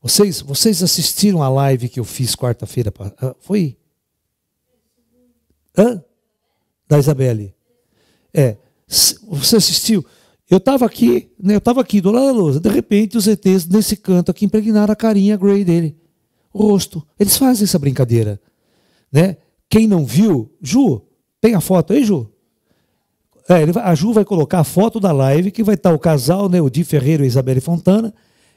vocês, vocês assistiram a live que eu fiz quarta-feira? Ah, foi? Hã? Da Isabelle. É. Você assistiu? Eu estava aqui, né? Eu estava aqui do lado da lousa. De repente, os ETs nesse canto aqui impregnaram a carinha Grey dele, o rosto. Eles fazem essa brincadeira, né? Quem não viu, Ju, tem a foto aí, Ju? É, vai, a Ju vai colocar a foto da live que vai estar o casal, né? O Di Ferreiro e a Isabelle Fontana,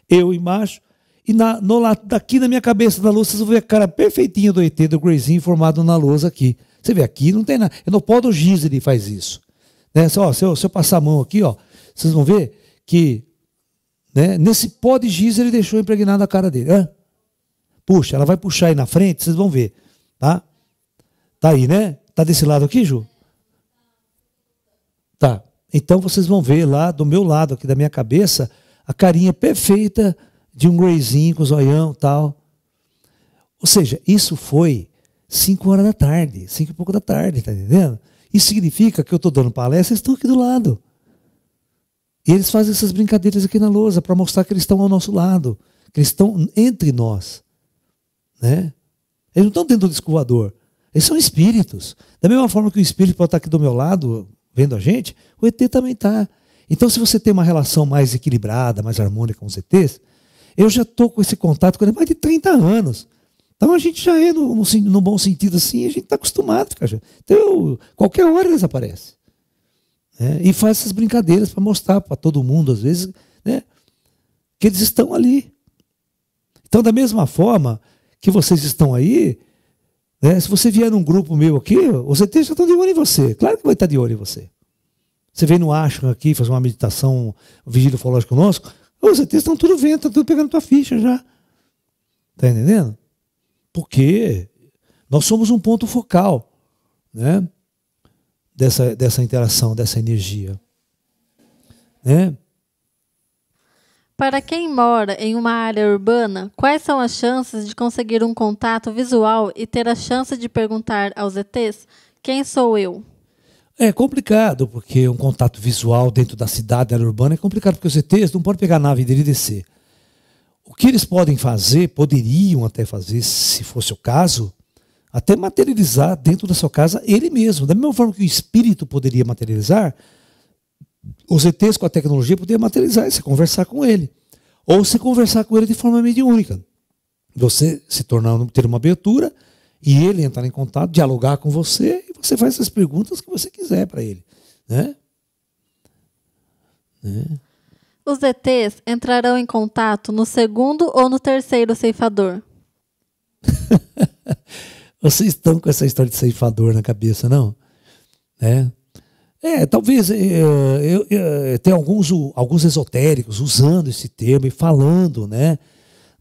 eu e Macho. E na, no, daqui na minha cabeça da lousa, vocês vão ver a cara perfeitinha do ET, do Greyzinho, formado na lousa aqui. Você vê, aqui não tem nada. Eu não posso o giz, ele faz isso. Né? Só, se, eu, se eu passar a mão aqui, ó, vocês vão ver que né, nesse pó de giz ele deixou impregnado a cara dele. Hã? Puxa, ela vai puxar aí na frente, vocês vão ver. Tá? Tá aí, né? Tá desse lado aqui, Ju? Tá. Então vocês vão ver lá do meu lado aqui da minha cabeça a carinha perfeita de um greyzinho com zoião tal. Ou seja, isso foi 5 horas da tarde, 5 e pouco da tarde, tá entendendo? Isso significa que eu estou dando palestra, eles estão aqui do lado. E eles fazem essas brincadeiras aqui na lousa para mostrar que eles estão ao nosso lado, que eles estão entre nós. Né? Eles não estão dentro do disco Eles são espíritos. Da mesma forma que o espírito pode estar aqui do meu lado, vendo a gente, o ET também está. Então, se você tem uma relação mais equilibrada, mais harmônica com os ETs, eu já estou com esse contato com ele há mais de 30 anos. Então a gente já é, no, no, no bom sentido assim, a gente está acostumado. Cara. Então, qualquer hora eles aparecem. Né? E faz essas brincadeiras para mostrar para todo mundo, às vezes, né? que eles estão ali. Então, da mesma forma que vocês estão aí, né? se você vier num grupo meu aqui, os ETs já estão de olho em você. Claro que vai estar tá de olho em você. Você vem no Ashram aqui fazer uma meditação, um vigília ufológica conosco, os ETs estão tudo vendo, estão tudo pegando tua ficha já. Está entendendo? Porque nós somos um ponto focal né? dessa, dessa interação, dessa energia. Né? Para quem mora em uma área urbana, quais são as chances de conseguir um contato visual e ter a chance de perguntar aos ETs quem sou eu? É complicado, porque um contato visual dentro da cidade, da área urbana, é complicado, porque os ETs não podem pegar a nave dele e descer. O que eles podem fazer, poderiam até fazer, se fosse o caso, até materializar dentro da sua casa ele mesmo. Da mesma forma que o espírito poderia materializar, os ETs com a tecnologia poderiam materializar e se conversar com ele. Ou se conversar com ele de forma mediúnica. Você se tornar, ter uma abertura e ele entrar em contato, dialogar com você e você faz as perguntas que você quiser para ele. Né? né? Os ETs entrarão em contato no segundo ou no terceiro ceifador. Vocês estão com essa história de ceifador na cabeça, não? Né? É, talvez é, é, eu, eu, é, tem alguns, alguns esotéricos usando esse termo e falando, né?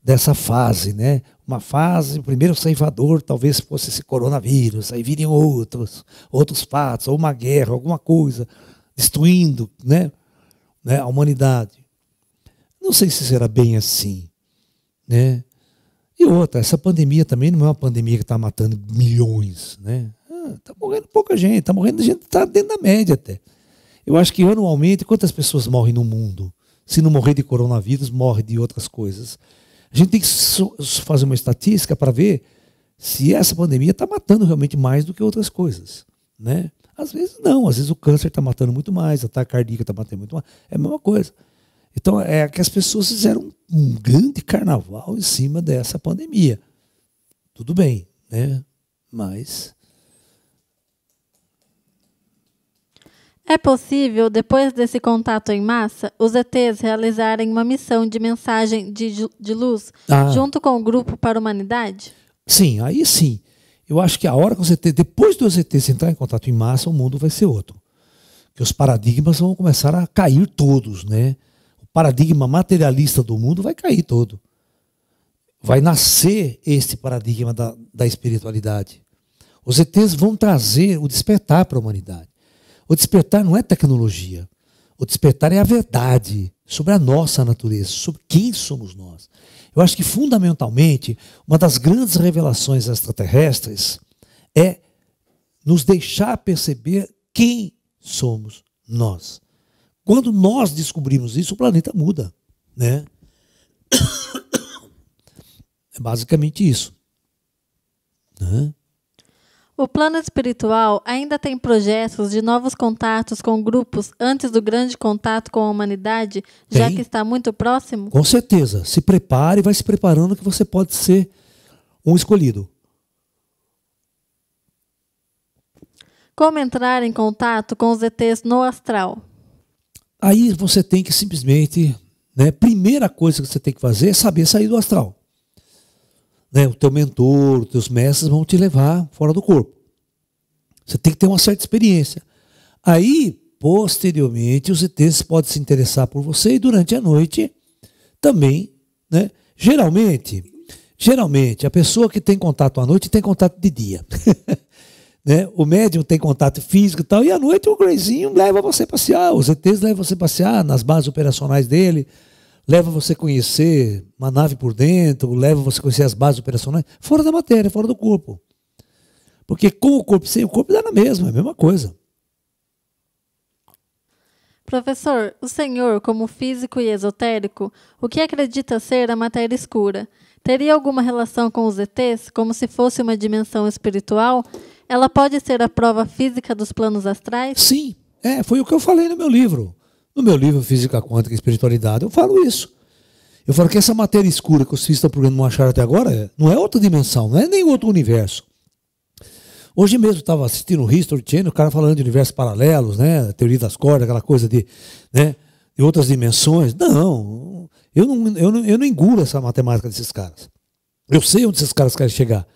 Dessa fase, né? Uma fase, o primeiro ceifador talvez fosse esse coronavírus, aí viriam outros, outros fatos, ou uma guerra, alguma coisa, destruindo, né? né a humanidade. Não sei se será bem assim, né? E outra, essa pandemia também não é uma pandemia que está matando milhões, né? Está ah, tá morrendo pouca gente, está morrendo gente está dentro da média até. Eu acho que anualmente, quantas pessoas morrem no mundo? Se não morrer de coronavírus, morre de outras coisas. A gente tem que fazer uma estatística para ver se essa pandemia está matando realmente mais do que outras coisas, né? Às vezes não, às vezes o câncer está matando muito mais, a taquicardia está matando muito mais, é a mesma coisa. Então, é que as pessoas fizeram um grande carnaval em cima dessa pandemia. Tudo bem, né? Mas. É possível, depois desse contato em massa, os ETs realizarem uma missão de mensagem de, de luz ah. junto com o grupo para a humanidade? Sim, aí sim. Eu acho que a hora que os ETs, depois dos ETs entrar em contato em massa, o mundo vai ser outro. Que os paradigmas vão começar a cair todos, né? paradigma materialista do mundo vai cair todo. Vai nascer este paradigma da, da espiritualidade. Os ETs vão trazer o despertar para a humanidade. O despertar não é tecnologia. O despertar é a verdade sobre a nossa natureza, sobre quem somos nós. Eu acho que, fundamentalmente, uma das grandes revelações extraterrestres é nos deixar perceber quem somos nós. Quando nós descobrimos isso, o planeta muda, né? É basicamente isso. Né? O plano espiritual ainda tem projetos de novos contatos com grupos antes do grande contato com a humanidade, tem. já que está muito próximo? Com certeza. Se prepare e vai se preparando que você pode ser um escolhido. Como entrar em contato com os ETs no astral? aí você tem que simplesmente, né, primeira coisa que você tem que fazer é saber sair do astral. Né, o teu mentor, os teus mestres vão te levar fora do corpo. Você tem que ter uma certa experiência. Aí, posteriormente, os ETs podem se interessar por você e durante a noite também, né? Geralmente, geralmente a pessoa que tem contato à noite tem contato de dia. Né? O médium tem contato físico e tal, e à noite o Greyzinho leva você passear, os ETs levam você passear nas bases operacionais dele, leva você conhecer uma nave por dentro, leva você conhecer as bases operacionais, fora da matéria, fora do corpo. Porque com o corpo sem o corpo dá na mesma, é a mesma coisa. Professor, o senhor, como físico e esotérico, o que acredita ser a matéria escura? Teria alguma relação com os ETs, como se fosse uma dimensão espiritual? Ela pode ser a prova física dos planos astrais? Sim, é, foi o que eu falei no meu livro. No meu livro Física Quântica e Espiritualidade, eu falo isso. Eu falo que essa matéria escura que os cientistas estão procurando não achar até agora não é outra dimensão, não é nem outro universo. Hoje mesmo estava assistindo o History Channel, o cara falando de universos paralelos, né? Teoria das cordas, aquela coisa de, né? de outras dimensões. Não eu não, eu não, eu não engulo essa matemática desses caras. Eu sei onde esses caras querem chegar.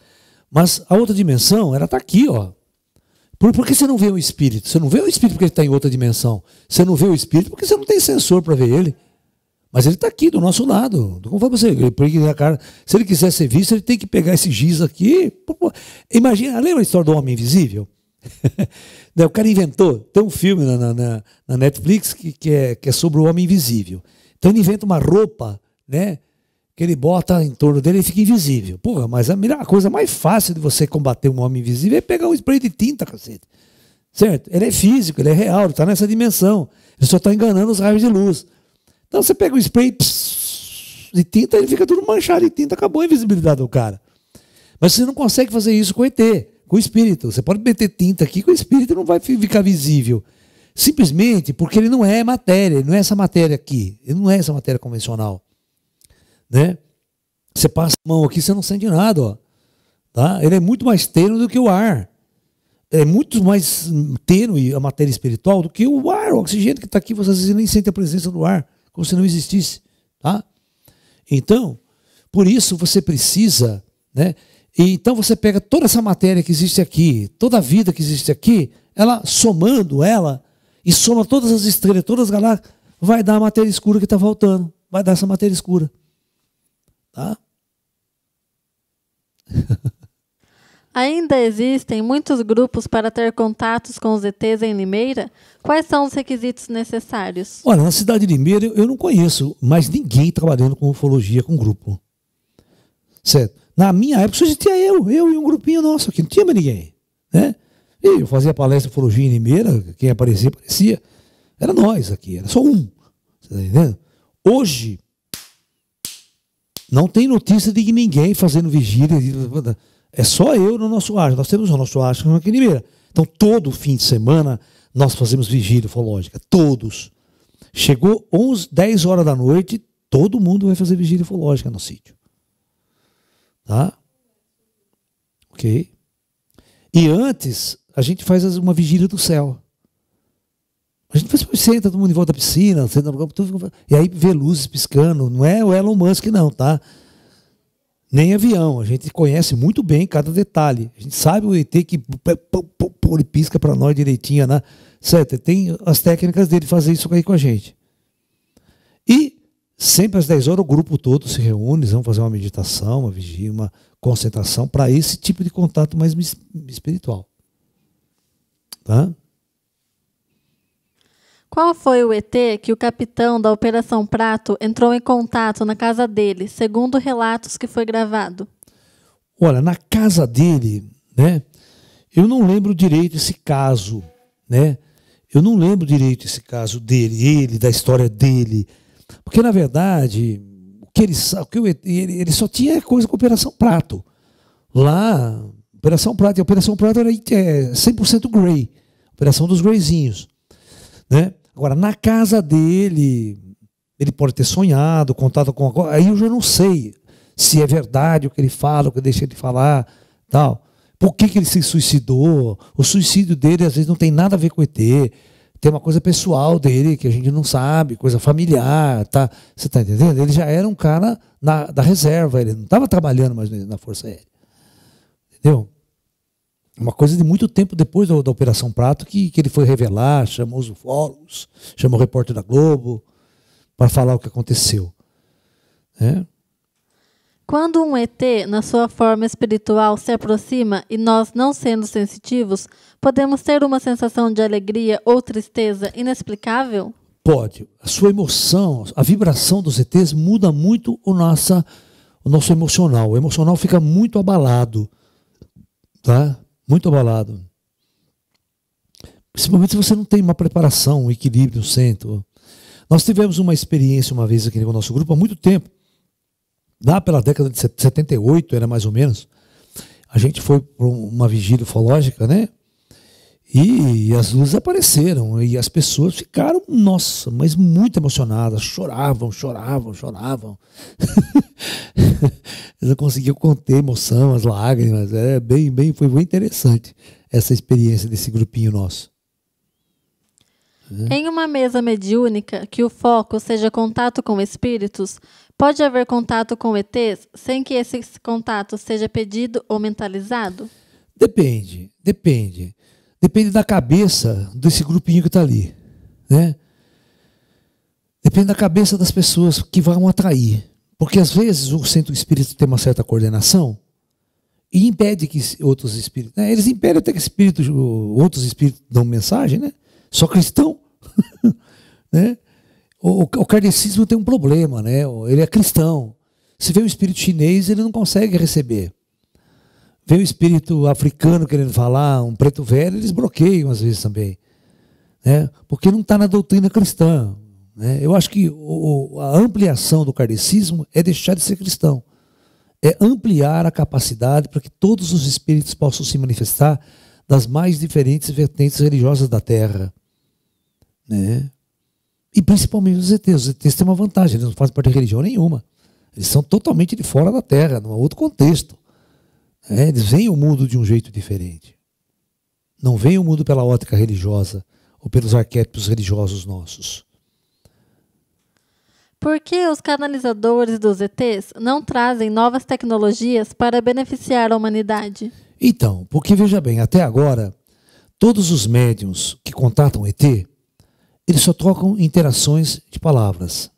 Mas a outra dimensão, ela está aqui, ó. Por, por que você não vê o espírito? Você não vê o espírito porque ele está em outra dimensão. Você não vê o espírito porque você não tem sensor para ver ele. Mas ele está aqui, do nosso lado. Conforme você. Ele cara. Se ele quiser ser visto, ele tem que pegar esse giz aqui. Imagina, lembra a história do homem invisível? Né, o cara inventou. Tem um filme na, na, na Netflix que, que, é, que é sobre o homem invisível. Então ele inventa uma roupa, né? que ele bota em torno dele e fica invisível. Porra, mas a, a coisa mais fácil de você combater um homem invisível é pegar um spray de tinta, cacete. Certo? Ele é físico, ele é real, ele está nessa dimensão. Ele só está enganando os raios de luz. Então você pega um spray pss, de tinta, ele fica tudo manchado de tinta, acabou a invisibilidade do cara. Mas você não consegue fazer isso com ET, com o espírito. Você pode meter tinta aqui que o espírito não vai ficar visível. Simplesmente porque ele não é matéria, ele não é essa matéria aqui, ele não é essa matéria convencional né? Você passa a mão aqui, você não sente nada, ó. Tá? Ele é muito mais tênue do que o ar. É muito mais tênue a matéria espiritual do que o ar, o oxigênio que está aqui. Você às vezes nem sente a presença do ar, como se não existisse. Tá? Então, por isso você precisa. Né? E então você pega toda essa matéria que existe aqui, toda a vida que existe aqui, ela somando ela, e soma todas as estrelas, todas as galáxias, vai dar a matéria escura que está faltando. Vai dar essa matéria escura. Tá? Ainda existem muitos grupos para ter contatos com os ETs em Limeira? Quais são os requisitos necessários? Olha, na cidade de Limeira eu não conheço mais ninguém trabalhando com ufologia com grupo. Certo? Na minha época só existia eu, eu e um grupinho nosso aqui, não tinha mais ninguém. Né? E eu fazia palestra de ufologia em Limeira, quem aparecia, aparecia. Era nós aqui, era só um. Você tá entendendo? Hoje, não tem notícia de ninguém fazendo vigília. É só eu no nosso acho. Nós temos o nosso acho aqui em Ribeira. Então, todo fim de semana, nós fazemos vigília ufológica. Todos. Chegou 11, 10 horas da noite, todo mundo vai fazer vigília ufológica no sítio. Tá? Ok? E antes, a gente faz uma vigília do céu. A gente faz, senta todo mundo em volta da piscina, senta no campo, tudo, e aí vê luzes piscando. Não é o Elon Musk, não, tá? Nem avião. A gente conhece muito bem cada detalhe. A gente sabe o ET que ele pisca para nós direitinho, né? Certo? Tem as técnicas dele fazer isso aí com a gente. E sempre às 10 horas o grupo todo se reúne, vamos fazer uma meditação, uma vigília, uma concentração para esse tipo de contato mais espiritual. Tá? Qual foi o ET que o capitão da Operação Prato entrou em contato na casa dele, segundo relatos que foi gravado? Olha, na casa dele, né? Eu não lembro direito esse caso, né? Eu não lembro direito esse caso dele, ele, da história dele. Porque, na verdade, o que ele, o que ele, ele só tinha coisa com a Operação Prato. Lá, Operação Prato, e a Operação Prato era é, 100% Grey, Operação dos Greyzinhos, né? Agora, na casa dele, ele pode ter sonhado, contado com alguma aí eu já não sei se é verdade o que ele fala, o que deixa ele falar, tal. Por que, que ele se suicidou? O suicídio dele às vezes não tem nada a ver com o ET. Tem uma coisa pessoal dele que a gente não sabe, coisa familiar, tá? Você tá entendendo? Ele já era um cara na, da reserva, ele não estava trabalhando mais na Força Aérea. Entendeu? uma coisa de muito tempo depois da, da Operação Prato que, que ele foi revelar, chamou os ufólogos, chamou o repórter da Globo para falar o que aconteceu. Né? Quando um ET, na sua forma espiritual, se aproxima e nós, não sendo sensitivos, podemos ter uma sensação de alegria ou tristeza inexplicável? Pode. A sua emoção, a vibração dos ETs muda muito o, nossa, o nosso emocional. O emocional fica muito abalado. Tá? muito abalado. Principalmente se você não tem uma preparação, um equilíbrio, um centro. Nós tivemos uma experiência uma vez aqui no nosso grupo há muito tempo. Lá pela década de 78, era mais ou menos. A gente foi para uma vigília ufológica, né? E as luzes apareceram e as pessoas ficaram, nossa, mas muito emocionadas, choravam, choravam, choravam. eu não conseguia conter emoção, as lágrimas, é bem, bem, foi bem interessante essa experiência desse grupinho nosso. Em uma mesa mediúnica, que o foco seja contato com espíritos, pode haver contato com ETs sem que esse contato seja pedido ou mentalizado? Depende, depende. Depende da cabeça desse grupinho que está ali. Né? Depende da cabeça das pessoas que vão atrair. Porque às vezes o centro espírito tem uma certa coordenação e impede que outros espíritos. Né? Eles impedem até que espíritos, outros espíritos dão mensagem, né? Só cristão. né? O, o kardecismo tem um problema, né? Ele é cristão. Se vê um espírito chinês, ele não consegue receber. Vem o espírito africano querendo falar, um preto velho, eles bloqueiam às vezes também. Né? Porque não está na doutrina cristã. Né? Eu acho que o, a ampliação do kardecismo é deixar de ser cristão. É ampliar a capacidade para que todos os espíritos possam se manifestar das mais diferentes vertentes religiosas da Terra. Né? E principalmente os ETs. Os ETs têm uma vantagem, eles não fazem parte de religião nenhuma. Eles são totalmente de fora da Terra, num outro contexto. É, eles veem o mundo de um jeito diferente. Não veem o mundo pela ótica religiosa ou pelos arquétipos religiosos nossos. Por que os canalizadores dos ETs não trazem novas tecnologias para beneficiar a humanidade? Então, porque veja bem, até agora, todos os médiums que contatam ET, eles só trocam interações de palavras.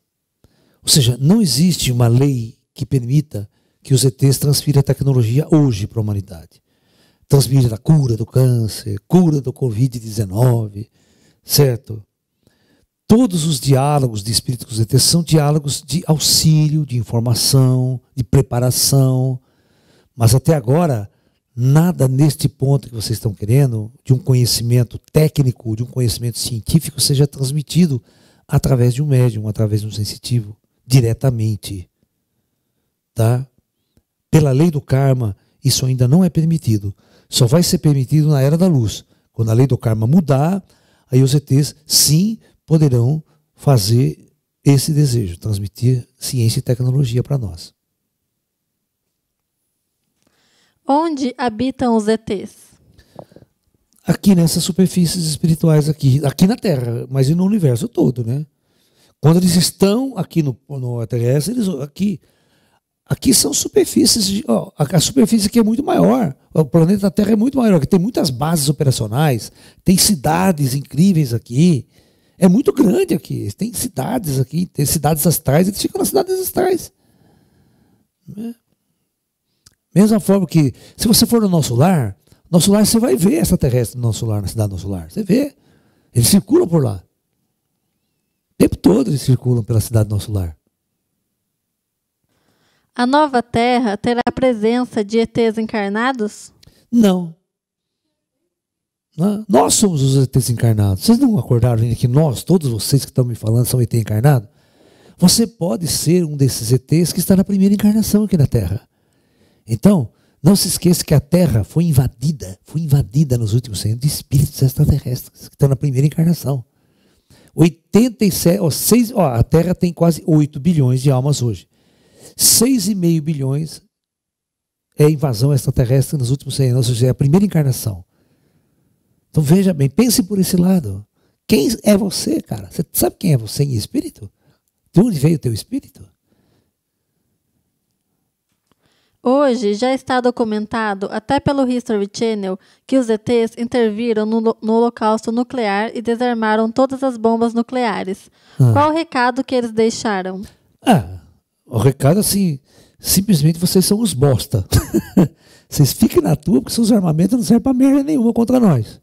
Ou seja, não existe uma lei que permita que os ETs transfiram a tecnologia hoje para a humanidade. Transfirem a cura do câncer, cura do Covid-19, certo? Todos os diálogos de espírito com os ETs são diálogos de auxílio, de informação, de preparação, mas até agora nada neste ponto que vocês estão querendo, de um conhecimento técnico, de um conhecimento científico, seja transmitido através de um médium, através de um sensitivo, diretamente. Tá? Pela lei do karma, isso ainda não é permitido. Só vai ser permitido na era da luz. Quando a lei do karma mudar, aí os ETs sim poderão fazer esse desejo, transmitir ciência e tecnologia para nós. Onde habitam os ETs? Aqui nessas superfícies espirituais aqui, aqui na Terra, mas e no universo todo, né? Quando eles estão aqui no, no terrestre, eles aqui Aqui são superfícies, de, ó, a superfície aqui é muito maior. O planeta Terra é muito maior, tem muitas bases operacionais, tem cidades incríveis aqui. É muito grande aqui. Tem cidades aqui, tem cidades astrais, eles ficam nas cidades astrais. Né? Mesma forma que, se você for no nosso lar, nosso lar você vai ver essa terrestre no nosso lar, na cidade do nosso lar. Você vê. Eles circulam por lá. O tempo todo eles circulam pela cidade do nosso lar. A nova Terra terá a presença de ETs encarnados? Não. Nós somos os ETs encarnados. Vocês não acordaram ainda que nós, todos vocês que estão me falando, são ET encarnado? Você pode ser um desses ETs que está na primeira encarnação aqui na Terra. Então, não se esqueça que a Terra foi invadida, foi invadida nos últimos 100 anos de espíritos extraterrestres que estão na primeira encarnação. 87, ó, 6, ó, a Terra tem quase 8 bilhões de almas hoje. 6,5 bilhões é invasão extraterrestre nos últimos 100 anos, ou seja, é a primeira encarnação. Então veja bem, pense por esse lado. Quem é você, cara? Você sabe quem é você em espírito? De onde veio o teu espírito? Hoje já está documentado, até pelo History Channel, que os ETs interviram no, no holocausto nuclear e desarmaram todas as bombas nucleares. Ah. Qual o recado que eles deixaram? Ah, o recado é assim, simplesmente vocês são os bosta. vocês fiquem na tua, porque seus armamentos não servem para merda nenhuma contra nós.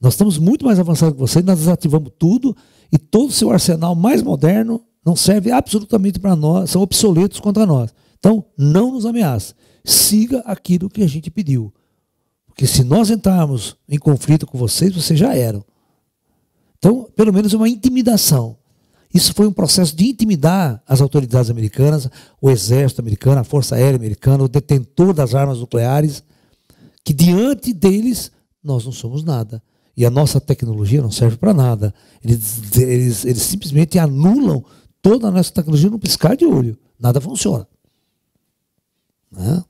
Nós estamos muito mais avançados que vocês, nós desativamos tudo e todo o seu arsenal mais moderno não serve absolutamente para nós, são obsoletos contra nós. Então, não nos ameace. Siga aquilo que a gente pediu. Porque se nós entrarmos em conflito com vocês, vocês já eram. Então, pelo menos uma intimidação. Isso foi um processo de intimidar as autoridades americanas, o exército americano, a força aérea americana, o detentor das armas nucleares, que diante deles nós não somos nada. E a nossa tecnologia não serve para nada. Eles, eles, eles simplesmente anulam toda a nossa tecnologia no piscar de olho. Nada funciona. Né?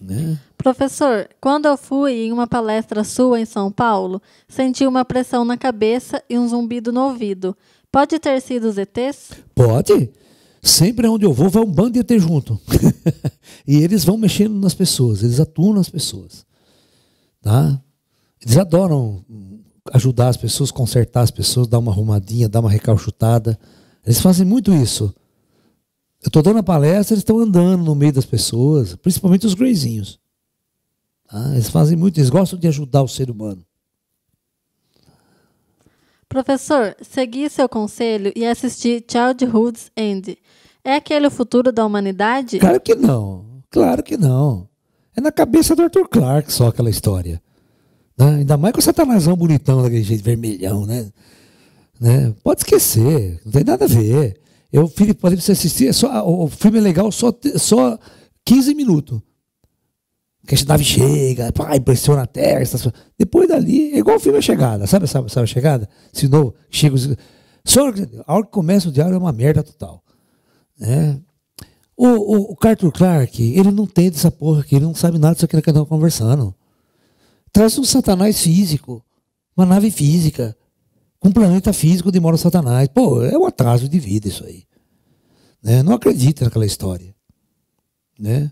Né? Professor, quando eu fui em uma palestra sua em São Paulo, senti uma pressão na cabeça e um zumbido no ouvido. Pode ter sido os ETs? Pode. Sempre onde eu vou, vai um bando de ET junto. e eles vão mexendo nas pessoas, eles atuam nas pessoas. Tá? Eles adoram ajudar as pessoas, consertar as pessoas, dar uma arrumadinha, dar uma recalchutada. Eles fazem muito isso. Eu estou dando a palestra, eles estão andando no meio das pessoas, principalmente os greizinhos. Tá? eles fazem muito, eles gostam de ajudar o ser humano. Professor, segui seu conselho e assisti Childhood's End. É aquele o futuro da humanidade? Claro que não. Claro que não. É na cabeça do Arthur Clarke só aquela história. Né? Ainda mais com o satanazão bonitão daquele jeito vermelhão, né? né? Pode esquecer, não tem nada a ver. Eu, Felipe, pode você assistir, é só, o filme é legal só, só 15 minutos que a nave chega, pá, impressiona a Terra. Depois dali, é igual o filme A Chegada. Sabe, sabe, sabe a Chegada? Se não, chega os... Só a hora que começa o diário é uma merda total. Né? O, o, o Carter Clark, ele não tem dessa porra aqui, ele não sabe nada disso aqui que nós tá conversando. Traz um satanás físico, uma nave física, com um planeta físico mora o satanás. Pô, é um atraso de vida isso aí. Né? Não acredita naquela história. Né?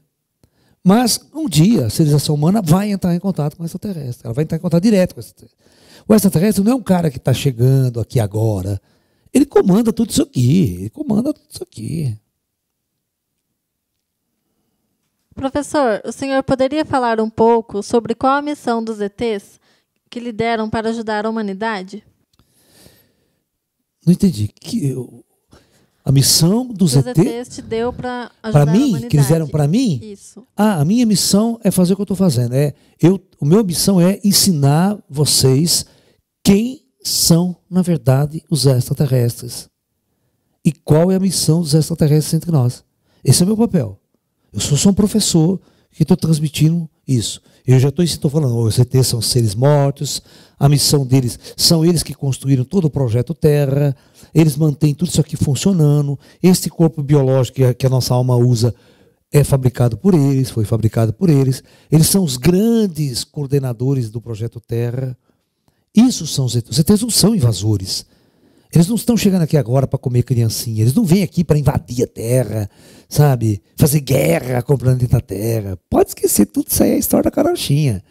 Mas um dia a civilização humana vai entrar em contato com o extraterrestre. Ela vai entrar em contato direto com o extraterrestre. O extraterrestre não é um cara que está chegando aqui agora. Ele comanda tudo isso aqui. Ele comanda tudo isso aqui. Professor, o senhor poderia falar um pouco sobre qual a missão dos ETs que lhe deram para ajudar a humanidade? Não entendi. Que, eu, a missão dos ZT é ET te deu para ajudar pra mim, que eles deram para mim? Isso. Ah, a minha missão é fazer o que eu estou fazendo. É, eu, o meu missão é ensinar vocês quem são, na verdade, os extraterrestres. E qual é a missão dos extraterrestres entre nós. Esse é o meu papel. Eu sou só um professor que estou transmitindo isso. Eu já estou falando, os ETs são seres mortos, a missão deles, são eles que construíram todo o projeto Terra, eles mantêm tudo isso aqui funcionando, este corpo biológico que a nossa alma usa é fabricado por eles, foi fabricado por eles, eles são os grandes coordenadores do projeto Terra. Isso são os ETs. Os ETs não são invasores. Eles não estão chegando aqui agora para comer criancinha. Eles não vêm aqui para invadir a Terra, sabe? Fazer guerra com o planeta Terra. Pode esquecer, tudo isso aí é a história da carochinha.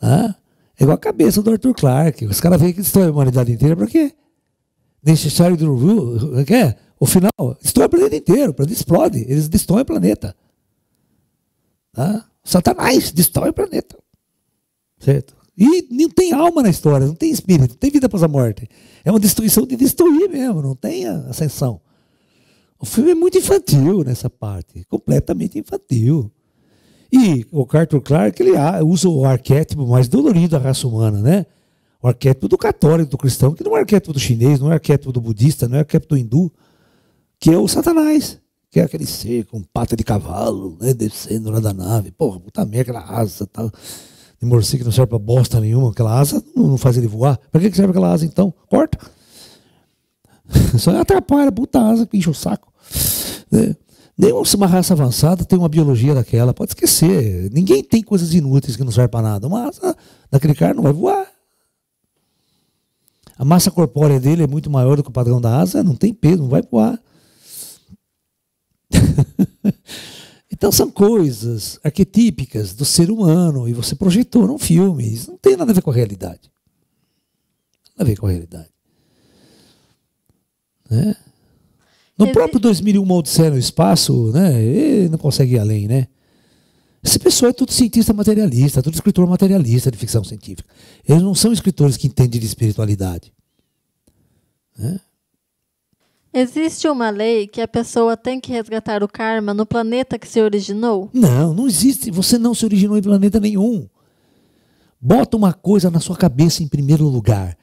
Ah, é igual a cabeça do Arthur Clarke. Os caras veem que destruem a humanidade inteira para quê? Necessário do é que é? O final, destrói o planeta inteiro, o planeta explode. Eles destroem o planeta. Ah, Satanás destrói o planeta. Certo? E não tem alma na história, não tem espírito, não tem vida após a morte. É uma destruição de destruir mesmo, não tem ascensão. O filme é muito infantil nessa parte, completamente infantil. E o Arthur Clark ele ah, usa o arquétipo mais dolorido da raça humana, né? O arquétipo do católico, do cristão, que não é o arquétipo do chinês, não é o arquétipo do budista, não é o arquétipo do hindu, que é o satanás, que é aquele ser com pata de cavalo, né, descendo lá da nave, porra, puta merda, aquela asa e tal de morcego que não serve para bosta nenhuma, aquela asa não faz ele voar. Para que serve aquela asa então? Corta. Só atrapalha, puta asa, enche o saco. Né? Nenhuma raça avançada tem uma biologia daquela, pode esquecer. Ninguém tem coisas inúteis que não servem para nada. Uma asa daquele cara não vai voar. A massa corpórea dele é muito maior do que o padrão da asa, não tem peso, não vai voar. Então são coisas arquetípicas do ser humano e você projetou num filme. Isso não tem nada a ver com a realidade. Nada a ver com a realidade. Né? No próprio 2001 Odisseia no Espaço, né, ele não consegue ir além, né? Essa pessoa é tudo cientista materialista, tudo escritor materialista de ficção científica. Eles não são escritores que entendem de espiritualidade. Né? Existe uma lei que a pessoa tem que resgatar o karma no planeta que se originou? Não, não existe. Você não se originou em planeta nenhum. Bota uma coisa na sua cabeça em primeiro lugar.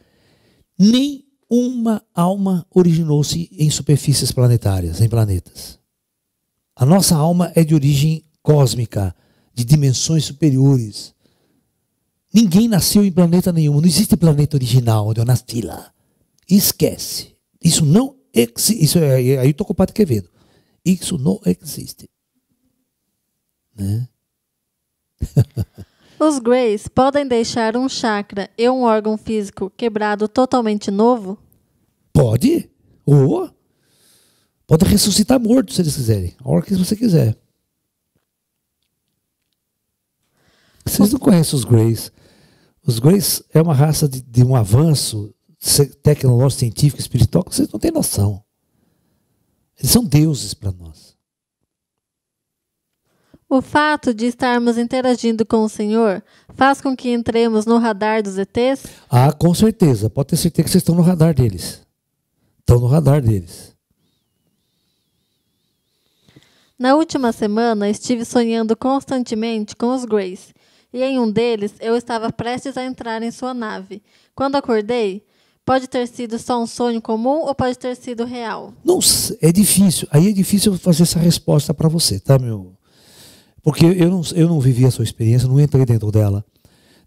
Nem uma alma originou-se em superfícies planetárias, em planetas. A nossa alma é de origem cósmica, de dimensões superiores. Ninguém nasceu em planeta nenhum. Não existe planeta original onde eu nasci lá. Esquece. Isso não isso é, é aí estou com o Padre Quevedo. Isso não existe. Né? Os Greys podem deixar um chakra e um órgão físico quebrado totalmente novo? Pode. Ou pode ressuscitar morto se eles quiserem. A hora que você quiser. Vocês não conhecem os Greys. Os Greys é uma raça de, de um avanço tecnológico, é científico, espiritual, que vocês não têm noção. Eles são deuses para nós. O fato de estarmos interagindo com o Senhor faz com que entremos no radar dos ETs? Ah, com certeza. Pode ter certeza que vocês estão no radar deles. Estão no radar deles. Na última semana, estive sonhando constantemente com os Greys. E em um deles, eu estava prestes a entrar em sua nave. Quando acordei, Pode ter sido só um sonho comum ou pode ter sido real? Não, é difícil. Aí é difícil fazer essa resposta para você, tá, meu? Porque eu não, eu não vivi a sua experiência, não entrei dentro dela.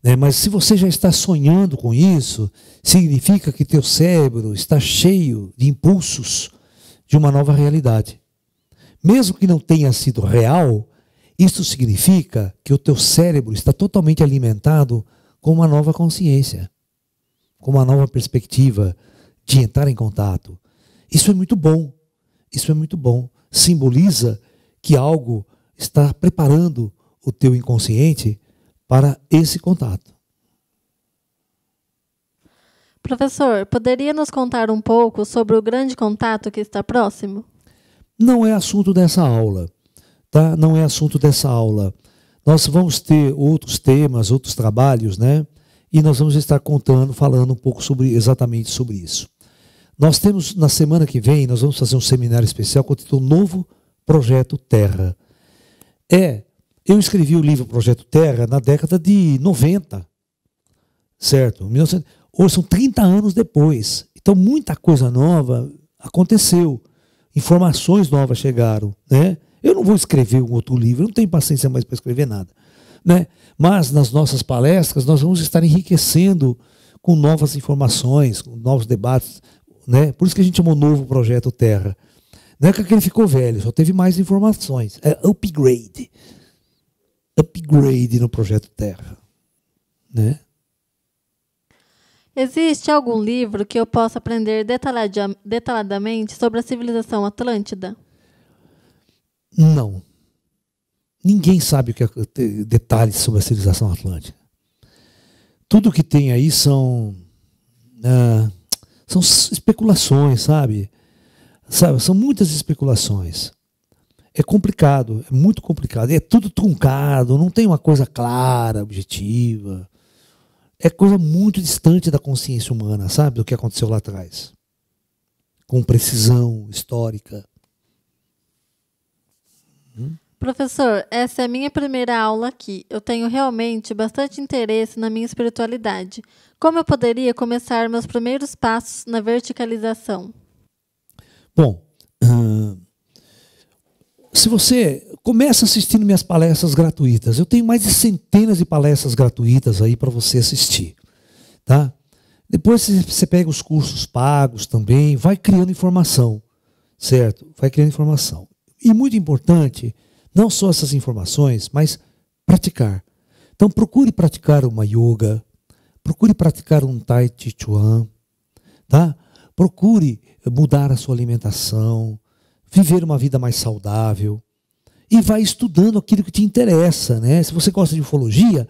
Né? Mas se você já está sonhando com isso, significa que teu cérebro está cheio de impulsos de uma nova realidade. Mesmo que não tenha sido real, isso significa que o teu cérebro está totalmente alimentado com uma nova consciência com uma nova perspectiva de entrar em contato. Isso é muito bom. Isso é muito bom. Simboliza que algo está preparando o teu inconsciente para esse contato. Professor, poderia nos contar um pouco sobre o grande contato que está próximo? Não é assunto dessa aula, tá? Não é assunto dessa aula. Nós vamos ter outros temas, outros trabalhos, né? e nós vamos estar contando, falando um pouco sobre exatamente sobre isso. Nós temos na semana que vem, nós vamos fazer um seminário especial com o Novo Projeto Terra. É, eu escrevi o livro Projeto Terra na década de 90, certo? Hoje são 30 anos depois. Então muita coisa nova aconteceu, informações novas chegaram, né? Eu não vou escrever um outro livro, eu não tenho paciência mais para escrever nada. Né? Mas nas nossas palestras nós vamos estar enriquecendo com novas informações, com novos debates. Né? Por isso que a gente chamou novo projeto Terra. Não é que ele ficou velho, só teve mais informações. É upgrade. Upgrade no projeto Terra. Né? Existe algum livro que eu possa aprender detalhadamente sobre a civilização atlântida? Não. Ninguém sabe o que é, detalhes sobre a civilização atlântica. Tudo que tem aí são ah, são especulações, sabe? sabe? São muitas especulações. É complicado, é muito complicado. É tudo truncado, não tem uma coisa clara, objetiva. É coisa muito distante da consciência humana, sabe? Do que aconteceu lá atrás. Com precisão histórica. Hum? Professor, essa é a minha primeira aula aqui. Eu tenho realmente bastante interesse na minha espiritualidade. Como eu poderia começar meus primeiros passos na verticalização? Bom, ah, se você começa assistindo minhas palestras gratuitas, eu tenho mais de centenas de palestras gratuitas aí para você assistir, tá? Depois você pega os cursos pagos também, vai criando informação, certo? Vai criando informação. E muito importante, não só essas informações, mas praticar. Então procure praticar uma yoga, procure praticar um tai chi chuan, tá? Procure eh, mudar a sua alimentação, viver uma vida mais saudável e vai estudando aquilo que te interessa, né? Se você gosta de ufologia,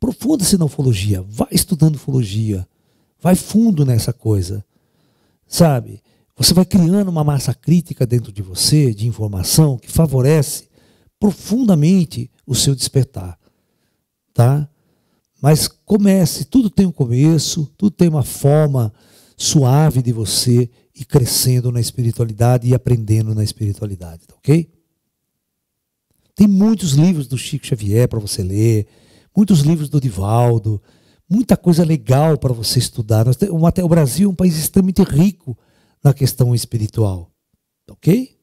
profunda se na ufologia, vai estudando ufologia, vai fundo nessa coisa, sabe? Você vai criando uma massa crítica dentro de você de informação que favorece profundamente o seu despertar, tá? Mas comece, tudo tem um começo, tudo tem uma forma suave de você ir crescendo na espiritualidade e aprendendo na espiritualidade, tá ok? Tem muitos livros do Chico Xavier para você ler, muitos livros do Divaldo, muita coisa legal para você estudar. O Brasil é um país extremamente rico na questão espiritual, tá ok?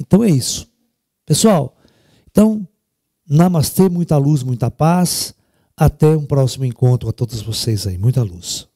Então é isso. Pessoal, então, namastê, muita luz, muita paz. Até um próximo encontro a todos vocês aí. Muita luz.